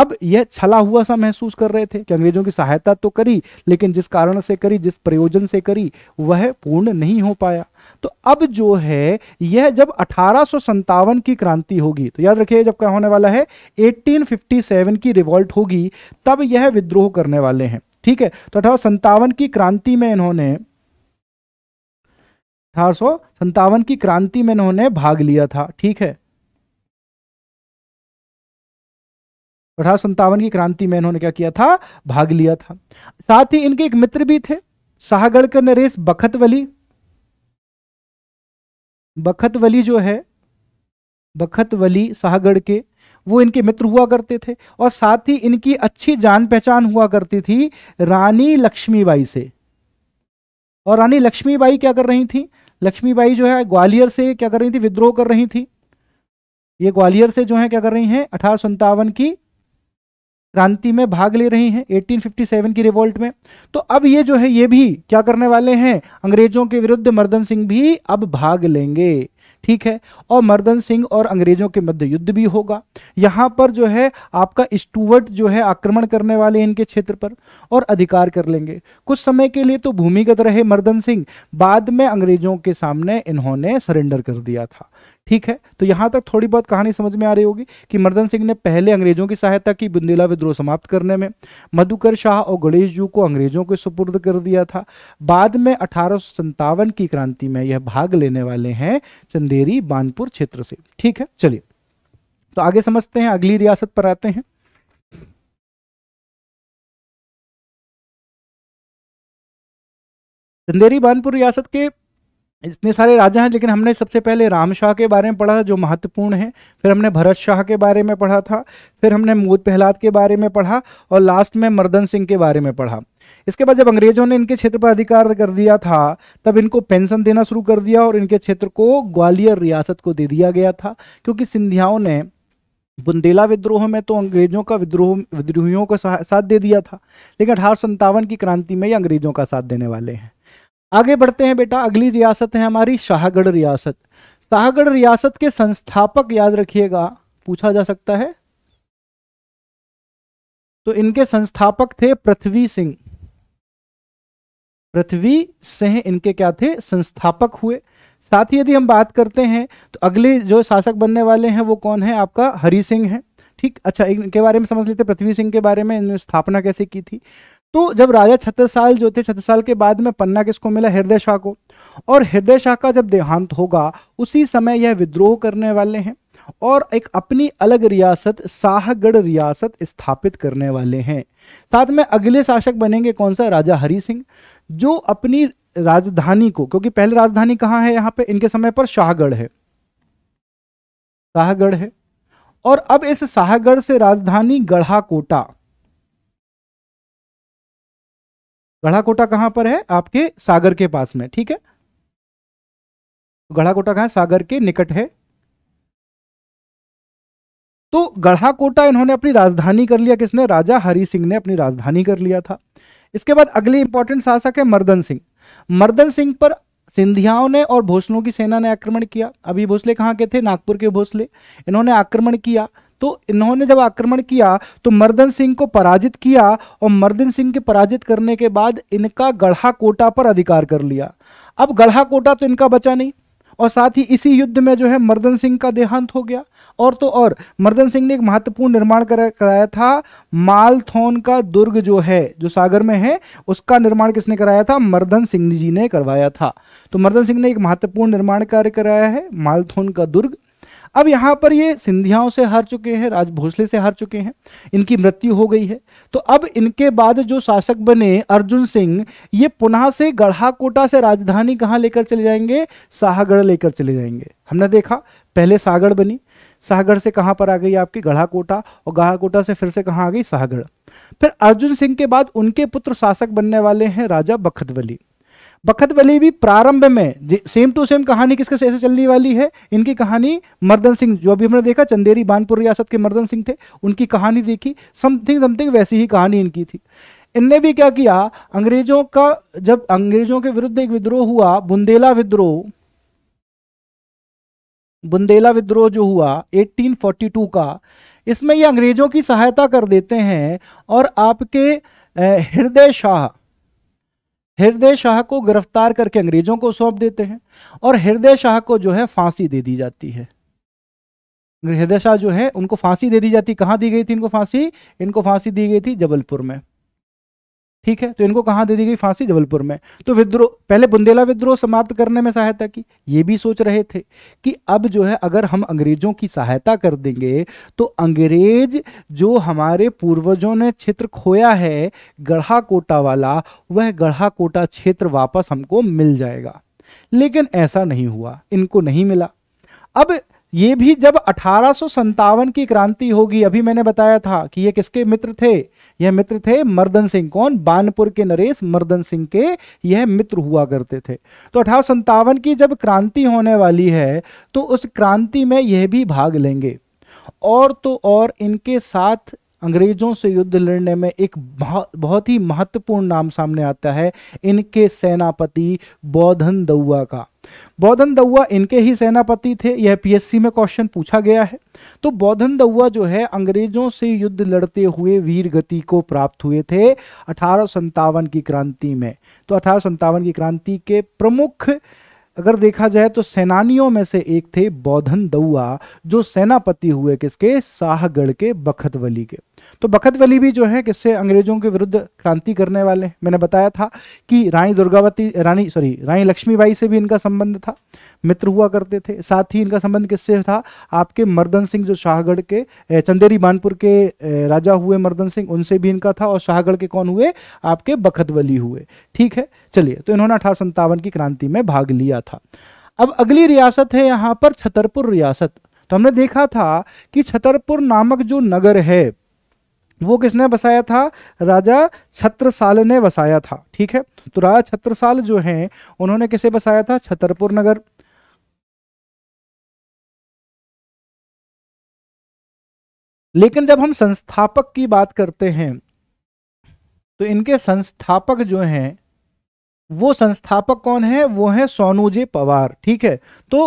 अब यह छला हुआ सा महसूस कर रहे थे कि अंग्रेजों की सहायता तो करी लेकिन जिस कारण से करी जिस प्रयोजन से करी वह पूर्ण नहीं हो पाया तो अब जो है यह जब अठारह की क्रांति होगी तो याद रखिए जब क्या होने वाला है 1857 की रिवॉल्ट होगी तब यह विद्रोह करने वाले हैं ठीक है तो अठारह की क्रांति में इन्होंने अठारह की क्रांति में इन्होंने भाग लिया था ठीक है अठारह की क्रांति में इन्होंने क्या किया था भाग लिया था साथ ही इनके एक मित्र भी थे शाहगढ़ का नरेश बखतवली बखतवली जो है बखतवली शाहगढ़ के वो इनके मित्र हुआ करते थे और साथ ही इनकी अच्छी जान पहचान हुआ करती थी रानी लक्ष्मीबाई से और रानी लक्ष्मीबाई क्या कर रही थी लक्ष्मीबाई जो है ग्वालियर से क्या कर रही थी विद्रोह कर रही थी ये ग्वालियर से जो है क्या कर रही हैं अठारह की क्रांति में भाग ले रही हैं 1857 की रिवोल्ट में तो अब ये जो है ये भी क्या करने वाले हैं अंग्रेजों के विरुद्ध मर्दन सिंह भी अब भाग लेंगे ठीक है और मर्दन सिंह और अंग्रेजों के मध्य युद्ध भी होगा यहां पर जो है आपका स्टूवर्ट जो है आक्रमण करने वाले इनके क्षेत्र पर और अधिकार कर लेंगे कुछ समय के लिए तो भूमिगत रहे मर्दन सिंह बाद में अंग्रेजों के सामने इन्होंने सरेंडर कर दिया था ठीक है तो यहाँ तक थोड़ी बहुत कहानी समझ में आ रही होगी कि मर्दन सिंह ने पहले अंग्रेजों की सहायता की बुंदेला विद्रोह समाप्त करने में मधुकर शाह और गणेश जू को अंग्रेजों के सुपुर्द कर दिया था बाद में अठारह की क्रांति में यह भाग लेने वाले हैं चंदेरी बानपुर क्षेत्र से ठीक है चलिए तो आगे समझते हैं अगली रियासत पर आते हैं चंदेरी बानपुर रियासत के इतने सारे राजा हैं लेकिन हमने सबसे पहले राम शाह के बारे में पढ़ा था जो महत्वपूर्ण है फिर हमने भरत शाह के बारे में पढ़ा था फिर हमने मोद पहलाद के बारे में पढ़ा और लास्ट में मर्दन सिंह के बारे में पढ़ा इसके बाद जब अंग्रेजों ने इनके क्षेत्र पर अधिकार कर दिया था तब इनको पेंशन देना शुरू कर दिया और इनके क्षेत्र को ग्वालियर रियासत को दे दिया गया था क्योंकि सिंधियाओं ने बुंदेला विद्रोह में तो अंग्रेजों का विद्रोह विद्रोहियों का साथ दे दिया था लेकिन अठारह की क्रांति में ये अंग्रेजों का साथ देने वाले हैं आगे बढ़ते हैं बेटा अगली रियासत है हमारी शाहगढ़ रियासत शाहगढ़ रियासत के संस्थापक याद रखिएगा पूछा जा सकता है तो इनके संस्थापक थे पृथ्वी सिंह पृथ्वी सिंह इनके क्या थे संस्थापक हुए साथ ही यदि हम बात करते हैं तो अगले जो शासक बनने वाले हैं वो कौन है आपका हरि सिंह है ठीक अच्छा इनके बारे में समझ लेते पृथ्वी सिंह के बारे में इन्होंने स्थापना कैसे की थी तो जब राजा छत्तीस साल जो थे छत्तीस साल के बाद में पन्ना किसको मिला हृदय शाह को और हृदय शाह का जब देहांत होगा उसी समय यह विद्रोह करने वाले हैं और एक अपनी अलग रियासत शाहगढ़ रियासत स्थापित करने वाले हैं साथ में अगले शासक बनेंगे कौन सा राजा हरि सिंह जो अपनी राजधानी को क्योंकि पहले राजधानी कहाँ है यहाँ पे इनके समय पर शाहगढ़ है शाहगढ़ है और अब इस शाहगढ़ से राजधानी गढ़ा कोटा गढ़ाकोटा कहाँ पर है आपके सागर के पास में ठीक है तो गढ़ाकोटा कहाँ सागर के निकट है तो गढ़ाकोटा इन्होंने अपनी राजधानी कर लिया किसने राजा हरि सिंह ने अपनी राजधानी कर लिया था इसके बाद अगले इंपॉर्टेंट शासक है मर्दन सिंह मर्दन सिंह पर सिंधियाओं ने और भोसलों की सेना ने आक्रमण किया अभी भोसले कहाँ के थे नागपुर के भोसले इन्होंने आक्रमण किया तो इन्होंने जब आक्रमण किया तो मर्दन सिंह को पराजित किया और मर्दन सिंह के पराजित करने के बाद इनका गढ़ा कोटा पर अधिकार कर लिया अब गढ़ा कोटा तो इनका बचा नहीं और साथ ही इसी युद्ध में जो है मर्दन सिंह का देहांत हो गया और तो और मर्दन सिंह ने एक महत्वपूर्ण निर्माण कराया था मालथोन का दुर्ग जो है जो सागर में है उसका निर्माण किसने कराया था मर्दन सिंह जी ने करवाया था तो मर्दन सिंह ने एक महत्वपूर्ण निर्माण कार्य कराया है मालथोन का दुर्ग अब यहां पर ये सिंधियाओं से हार चुके हैं राजभोसले से हार चुके हैं इनकी मृत्यु हो गई है तो अब इनके बाद जो शासक बने अर्जुन सिंह ये पुनः से गढ़ाकोटा से राजधानी कहाँ लेकर चले जाएंगे शाहगढ़ लेकर चले जाएंगे हमने देखा पहले सागढ़ बनी शाहगढ़ से कहाँ पर आ गई आपकी गढ़ाकोटा और गढ़ाकोटा से फिर से कहाँ आ गई शाहगढ़ फिर अर्जुन सिंह के बाद उनके पुत्र शासक बनने वाले हैं राजा बखतवली बखत वली भी प्रारंभ में सेम टू सेम कहानी किसके से ऐसे चलने वाली है इनकी कहानी मर्दन सिंह जो अभी हमने देखा चंदेरी बानपुर रियासत के मर्दन सिंह थे उनकी कहानी देखी समथिंग समथिंग वैसी ही कहानी इनकी थी इनने भी क्या किया अंग्रेजों का जब अंग्रेजों के विरुद्ध एक विद्रोह हुआ बुंदेला विद्रोह बुंदेला विद्रोह जो हुआ 1842 का इसमें ये अंग्रेजों की सहायता कर देते हैं और आपके हृदय शाह हृदय शाह को गिरफ्तार करके अंग्रेजों को सौंप देते हैं और हृदय शाह को जो है फांसी दे दी जाती है हृदय शाह जो है उनको फांसी दे दी जाती कहाँ दी गई थी इनको फांसी इनको फांसी दी गई थी जबलपुर में ठीक है तो इनको कहाँ दे दी गई फांसी जबलपुर में तो विद्रोह पहले बुंदेला विद्रोह समाप्त करने में सहायता की ये भी सोच रहे थे कि अब जो है अगर हम अंग्रेजों की सहायता कर देंगे तो अंग्रेज जो हमारे पूर्वजों ने क्षेत्र खोया है गढ़ा कोटा वाला वह गढ़ा कोटा क्षेत्र वापस हमको मिल जाएगा लेकिन ऐसा नहीं हुआ इनको नहीं मिला अब ये भी जब अठारह की क्रांति होगी अभी मैंने बताया था कि ये किसके मित्र थे यह मित्र थे मर्दन सिंह कौन बानपुर के नरेश मर्दन सिंह के यह मित्र हुआ करते थे तो अठारह की जब क्रांति होने वाली है तो उस क्रांति में यह भी भाग लेंगे और तो और इनके साथ अंग्रेजों से युद्ध लड़ने में एक बहुत ही महत्वपूर्ण नाम सामने आता है इनके सेनापति बौधन दउआ का बौधन दउआ इनके ही सेनापति थे यह पीएससी में क्वेश्चन पूछा गया है तो बौधन दउआ जो है अंग्रेजों से युद्ध लड़ते हुए वीर गति को प्राप्त हुए थे अठारह की क्रांति में तो अठारह की क्रांति के प्रमुख अगर देखा जाए तो सेनानियों में से एक थे बौधन दउआ जो सेनापति हुए किसके शाहगढ़ के बखतवली के तो बखत वली भी जो है किससे अंग्रेजों के विरुद्ध क्रांति करने वाले मैंने बताया था कि रानी दुर्गावती रानी सॉरी रानी लक्ष्मीबाई से भी इनका संबंध था मित्र हुआ करते थे साथ ही इनका संबंध किससे था आपके मर्दन सिंह जो शाहगढ़ के चंदेरी बानपुर के राजा हुए मर्दन सिंह उनसे भी इनका था और शाहगढ़ के कौन हुए आपके बखत वली हुए ठीक है चलिए तो इन्होंने अठारह की क्रांति में भाग लिया था अब अगली रियासत है यहाँ पर छतरपुर रियासत तो हमने देखा था कि छतरपुर नामक जो नगर है वो किसने बसाया था राजा छत्रसाल ने बसाया था ठीक है तो राजा छत्रसाल जो हैं उन्होंने किसे बसाया था छतरपुर नगर लेकिन जब हम संस्थापक की बात करते हैं तो इनके संस्थापक जो हैं वो संस्थापक कौन है वो है सोनूजी पवार ठीक है तो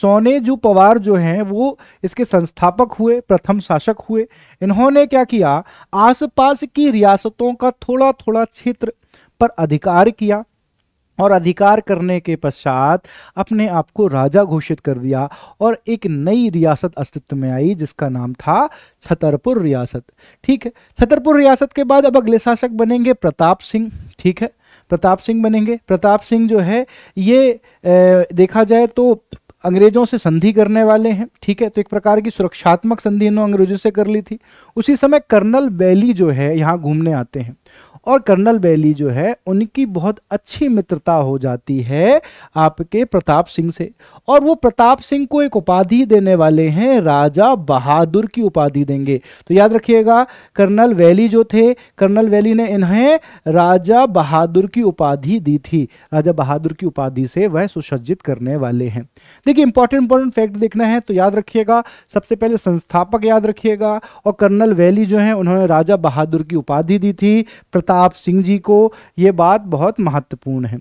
सोनेजू पवार जो हैं वो इसके संस्थापक हुए प्रथम शासक हुए इन्होंने क्या किया आसपास की रियासतों का थोड़ा थोड़ा क्षेत्र पर अधिकार किया और अधिकार करने के पश्चात अपने आप को राजा घोषित कर दिया और एक नई रियासत अस्तित्व में आई जिसका नाम था छतरपुर रियासत ठीक है छतरपुर रियासत के बाद अब अगले शासक बनेंगे प्रताप सिंह ठीक है प्रताप सिंह बनेंगे प्रताप सिंह जो है ये ए, देखा जाए तो अंग्रेजों से संधि करने वाले हैं ठीक है तो एक प्रकार की सुरक्षात्मक संधि इन्होंने अंग्रेजों से कर ली थी उसी समय कर्नल बैली जो है यहाँ घूमने आते हैं और कर्नल बेली जो है उनकी बहुत अच्छी मित्रता हो जाती है आपके प्रताप सिंह से और वो प्रताप सिंह को एक उपाधि देने वाले हैं राजा बहादुर की उपाधि देंगे तो याद रखिएगा कर्नल वैली जो थे कर्नल वैली ने इन्हें राजा बहादुर की उपाधि दी थी राजा बहादुर की उपाधि से वह सुसज्जित करने वाले हैं देखिए इंपॉर्टेंट इंपॉर्टेंट फैक्ट देखना है तो याद रखिएगा सबसे पहले संस्थापक याद रखिएगा और कर्नल वैली जो है उन्होंने राजा बहादुर की उपाधि दी थी प्रताप सिंह जी को ये बात बहुत महत्वपूर्ण है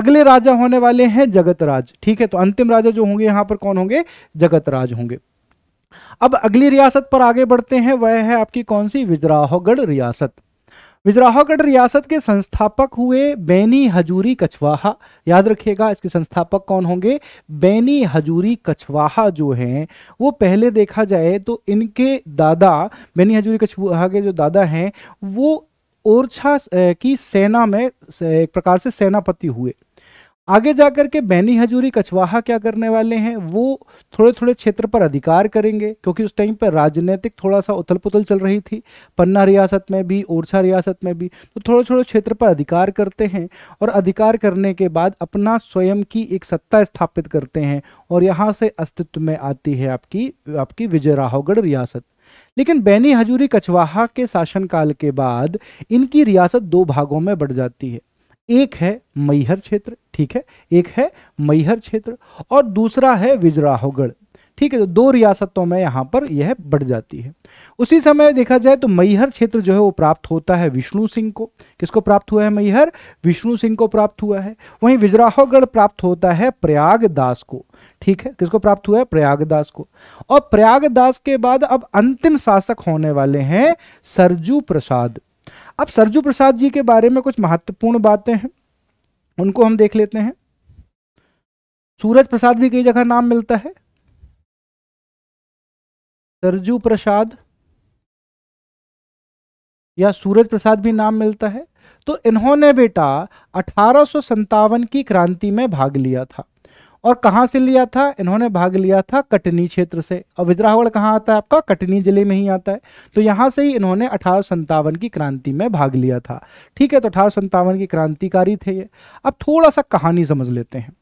अगले राजा होने वाले हैं जगत राज ठीक है तो अंतिम राजा जो होंगे यहां पर कौन होंगे जगत राज होंगे अब अगली रियासत पर आगे बढ़ते हैं वह है आपकी कौन सी विजराहगढ़ रियासत विजराहगढ़ रियासत के संस्थापक हुए बैनी हजूरी कछवाहा याद रखिएगा इसके संस्थापक कौन होंगे बैनी हजूरी कछवाहा जो हैं वो पहले देखा जाए तो इनके दादा बैनी हजूरी कछवाहा के जो दादा हैं वो ओरछा की सेना में एक प्रकार से सेनापति हुए आगे जाकर के बैनी हजूरी कछवाहा क्या करने वाले हैं वो थोड़े थोड़े क्षेत्र पर अधिकार करेंगे क्योंकि उस टाइम पर राजनीतिक थोड़ा सा उथल पुथल चल रही थी पन्ना रियासत में भी ओरछा रियासत में भी तो थोड़े थोड़े क्षेत्र पर अधिकार करते हैं और अधिकार करने के बाद अपना स्वयं की एक सत्ता स्थापित करते हैं और यहाँ से अस्तित्व में आती है आपकी आपकी विजय राहगढ़ रियासत लेकिन बैनी हजूरी कछवाहा के शासनकाल के बाद इनकी रियासत दो भागों में बढ़ जाती है एक है मैहर क्षेत्र ठीक है एक है मैहर क्षेत्र और दूसरा है विजराहोगढ़ ठीक है तो दो रियासतों में यहाँ पर यह बढ़ जाती है उसी समय देखा जाए तो मैहर क्षेत्र जो है वो प्राप्त होता है विष्णु सिंह को किसको प्राप्त हुआ है मैहर विष्णु सिंह को प्राप्त हुआ है वहीं विजराहोगढ़ प्राप्त होता है प्रयागदास को ठीक है किसको प्राप्त हुआ है प्रयागदास को और प्रयागदास के बाद अब अंतिम शासक होने वाले हैं सरजू प्रसाद अब सरजू प्रसाद जी के बारे में कुछ महत्वपूर्ण बातें हैं उनको हम देख लेते हैं सूरज प्रसाद भी कई जगह नाम मिलता है सरजू प्रसाद या सूरज प्रसाद भी नाम मिलता है तो इन्होंने बेटा अठारह की क्रांति में भाग लिया था और कहां से लिया था इन्होंने भाग लिया था कटनी क्षेत्र से और विद्रावड़ कहां आता है आपका कटनी जिले में ही आता है तो यहां से ही इन्होंने अठारह की क्रांति में भाग लिया था ठीक है तो अठारह की क्रांतिकारी थे ये अब थोड़ा सा कहानी समझ लेते हैं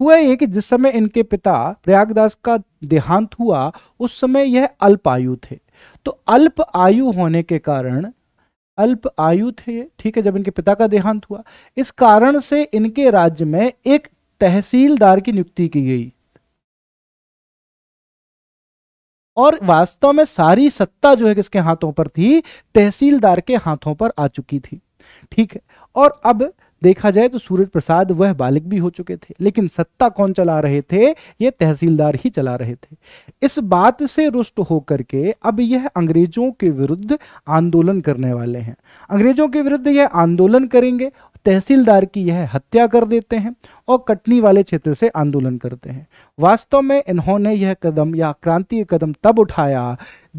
हुआ ये कि जिस समय इनके पिता प्रयागदास का देहांत हुआ उस समय यह अल्प आयु थे तो अल्प आयु होने के कारण अल्प आयु थे ठीक है जब इनके पिता का देहांत हुआ इस कारण से इनके राज्य में एक तहसीलदार की नियुक्ति की गई और वास्तव में सारी सत्ता जो है किसके हाथों पर थी तहसीलदार के हाथों पर आ चुकी थी ठीक है और अब देखा जाए तो सूरज प्रसाद वह बालिक भी हो चुके थे लेकिन सत्ता कौन चला रहे थे ये तहसीलदार ही चला रहे थे इस बात से रुष्ट होकर के अब यह अंग्रेजों के विरुद्ध आंदोलन करने वाले हैं अंग्रेजों के विरुद्ध यह आंदोलन करेंगे तहसीलदार की यह हत्या कर देते हैं और कटनी वाले क्षेत्र से आंदोलन करते हैं वास्तव में इन्होंने यह कदम या क्रांति कदम तब उठाया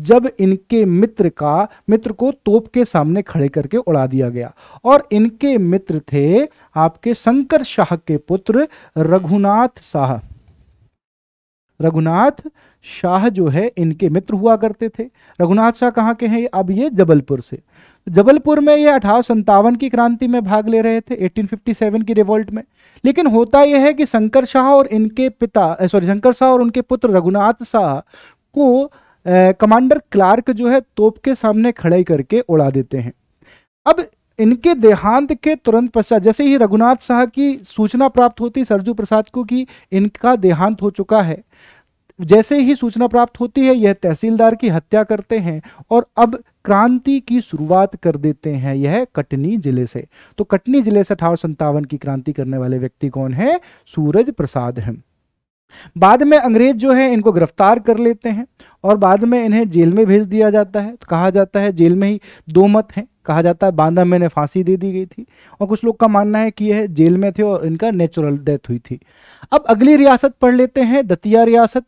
जब इनके मित्र का मित्र को तोप के सामने खड़े करके उड़ा दिया गया और इनके मित्र थे आपके शंकर शाह के पुत्र रघुनाथ शाह रघुनाथ शाह जो है इनके मित्र हुआ करते थे रघुनाथ शाह कहाँ के हैं अब ये जबलपुर से जबलपुर में ये अठारह की क्रांति में भाग ले रहे थे 1857 की रिवोल्ट में लेकिन होता यह है कि शंकर शाह और इनके पिता सॉरी शंकर शाह और उनके पुत्र रघुनाथ शाह को कमांडर क्लार्क जो है तोप के सामने खड़े करके उड़ा देते हैं अब इनके देहांत के तुरंत पश्चात जैसे ही रघुनाथ शाह की सूचना प्राप्त होती सरजू प्रसाद को कि इनका देहांत हो चुका है जैसे ही सूचना प्राप्त होती है यह तहसीलदार की हत्या करते हैं और अब क्रांति की शुरुआत कर देते हैं यह कटनी जिले से तो कटनी जिले से अठारह संतावन की क्रांति करने वाले व्यक्ति कौन है सूरज प्रसाद है बाद में अंग्रेज जो है इनको गिरफ्तार कर लेते हैं और बाद में इन्हें जेल में भेज दिया जाता है तो कहा जाता है जेल में ही दो मत हैं कहा जाता है बांदा इन्हें फांसी दे दी गई थी और कुछ लोग का मानना है कि यह जेल में थे और इनका नेचुरल डेथ हुई थी अब अगली रियासत पढ़ लेते हैं दतिया रियासत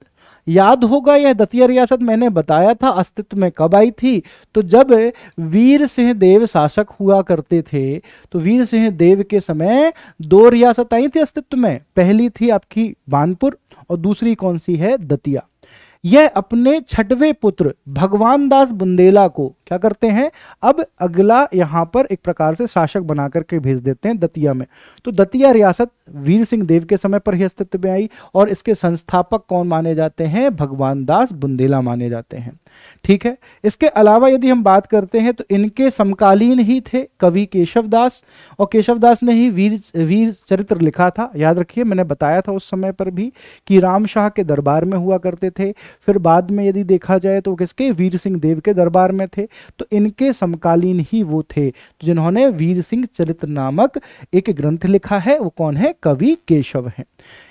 याद होगा यह दतिया रियासत मैंने बताया था अस्तित्व में कब आई थी तो जब वीर सिंह देव शासक हुआ करते थे तो वीर सिंह देव के समय दो रियासत आई थी अस्तित्व में पहली थी आपकी बानपुर और दूसरी कौन सी है दतिया यह अपने छठवें पुत्र भगवान दास बुंदेला को क्या करते हैं अब अगला यहाँ पर एक प्रकार से शासक बना करके भेज देते हैं दतिया में तो दतिया रियासत वीर सिंह देव के समय पर ही अस्तित्व में आई और इसके संस्थापक कौन माने जाते हैं भगवान दास बुंदेला माने जाते हैं ठीक है इसके अलावा यदि हम बात करते हैं तो इनके समकालीन ही थे कवि केशव दास और केशव दास ने ही वीर वीर चरित्र लिखा था याद रखिए मैंने बताया था उस समय पर भी कि राम शाह के दरबार में हुआ करते थे फिर बाद में यदि देखा जाए तो किसके वीर सिंह देव के दरबार में थे तो इनके समकालीन ही वो थे तो जिन्होंने वीर सिंह चरित्र नामक एक ग्रंथ लिखा है वो कौन है कवि केशव हैं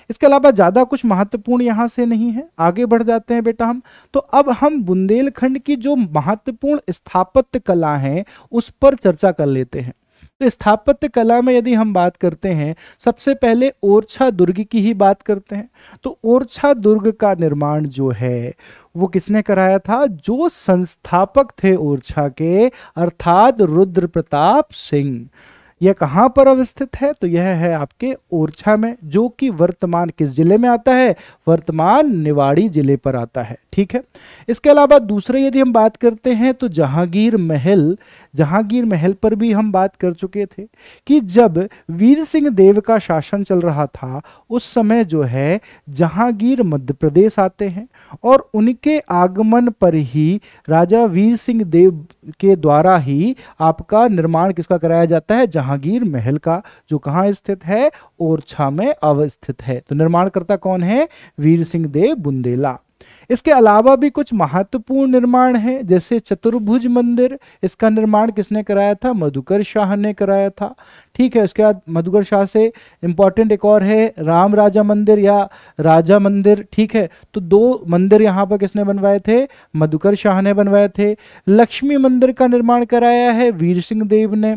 इसके अलावा ज़्यादा कुछ महत्वपूर्ण यहाँ से नहीं है आगे बढ़ जाते हैं बेटा हम तो अब हम बुंदेलखंड की जो महत्वपूर्ण स्थापत्य कला है उस पर चर्चा कर लेते हैं तो स्थापत्य कला में यदि हम बात करते हैं सबसे पहले ओरछा दुर्ग की ही बात करते हैं तो ओरछा दुर्ग का निर्माण जो है वो किसने कराया था जो संस्थापक थे ओरछा के अर्थात रुद्र प्रताप सिंह यह कहाँ पर अवस्थित है तो यह है आपके ओरछा में जो कि वर्तमान किस जिले में आता है वर्तमान निवाड़ी जिले पर आता है ठीक है इसके अलावा दूसरे यदि हम बात करते हैं तो जहांगीर महल जहांगीर महल पर भी हम बात कर चुके थे कि जब वीर सिंह देव का शासन चल रहा था उस समय जो है जहांगीर मध्य प्रदेश आते हैं और उनके आगमन पर ही राजा वीर सिंह देव के द्वारा ही आपका निर्माण किसका कराया जाता है जहां जहांगीर महल का जो कहाँ स्थित है ओरछा में अवस्थित है तो निर्माणकर्ता कौन है वीर सिंह देव बुंदेला इसके अलावा भी कुछ महत्वपूर्ण निर्माण हैं जैसे चतुर्भुज मंदिर इसका निर्माण किसने कराया था मधुकर शाह ने कराया था ठीक है उसके बाद मधुकर शाह से इम्पॉर्टेंट एक और है राम राजा मंदिर या राजा मंदिर ठीक है तो दो मंदिर यहाँ पर किसने बनवाए थे मधुकर शाह ने बनवाए थे लक्ष्मी मंदिर का निर्माण कराया है वीर सिंह देव ने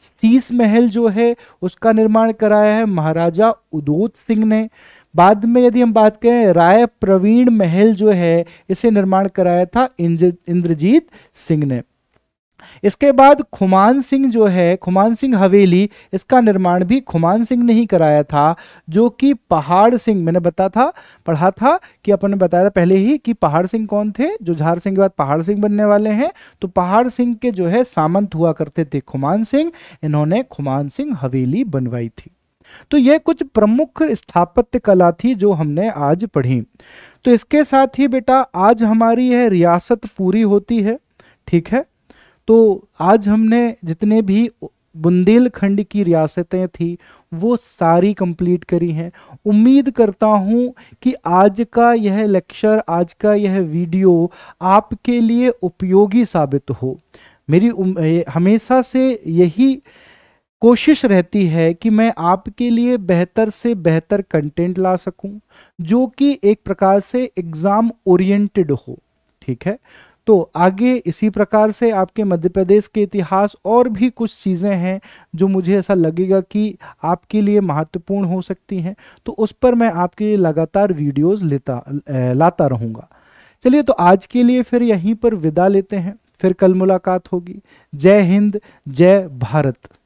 शीश महल जो है उसका निर्माण कराया है महाराजा उदोत सिंह ने बाद में यदि हम बात करें राय प्रवीण महल जो है इसे निर्माण कराया था इंद्रजीत सिंह ने इसके बाद खुमान सिंह जो है खुमान सिंह हवेली इसका निर्माण भी खुमान सिंह ने ही कराया था जो कि पहाड़ सिंह मैंने बता था पढ़ा था कि अपन ने बताया था पहले ही कि पहाड़ सिंह कौन थे जो झार सिंह के बाद पहाड़ सिंह बनने वाले हैं तो पहाड़ सिंह के जो है सामंत हुआ करते थे खुमान सिंह इन्होंने खुमान सिंह हवेली बनवाई थी तो ये कुछ प्रमुख स्थापत्य कला थी जो हमने आज पढ़ी तो इसके साथ ही बेटा आज हमारी है रियासत पूरी होती है ठीक है तो आज हमने जितने भी बुंदेलखंड की रियासतें थी वो सारी कंप्लीट करी हैं उम्मीद करता हूँ कि आज का यह लेक्चर आज का यह वीडियो आपके लिए उपयोगी साबित हो मेरी हमेशा से यही कोशिश रहती है कि मैं आपके लिए बेहतर से बेहतर कंटेंट ला सकूं जो कि एक प्रकार से एग्ज़ाम ओरिएंटेड हो ठीक है तो आगे इसी प्रकार से आपके मध्य प्रदेश के इतिहास और भी कुछ चीज़ें हैं जो मुझे ऐसा लगेगा कि आपके लिए महत्वपूर्ण हो सकती हैं तो उस पर मैं आपके लिए लगातार वीडियोज़ लेता लाता रहूँगा चलिए तो आज के लिए फिर यहीं पर विदा लेते हैं फिर कल मुलाकात होगी जय हिंद जय भारत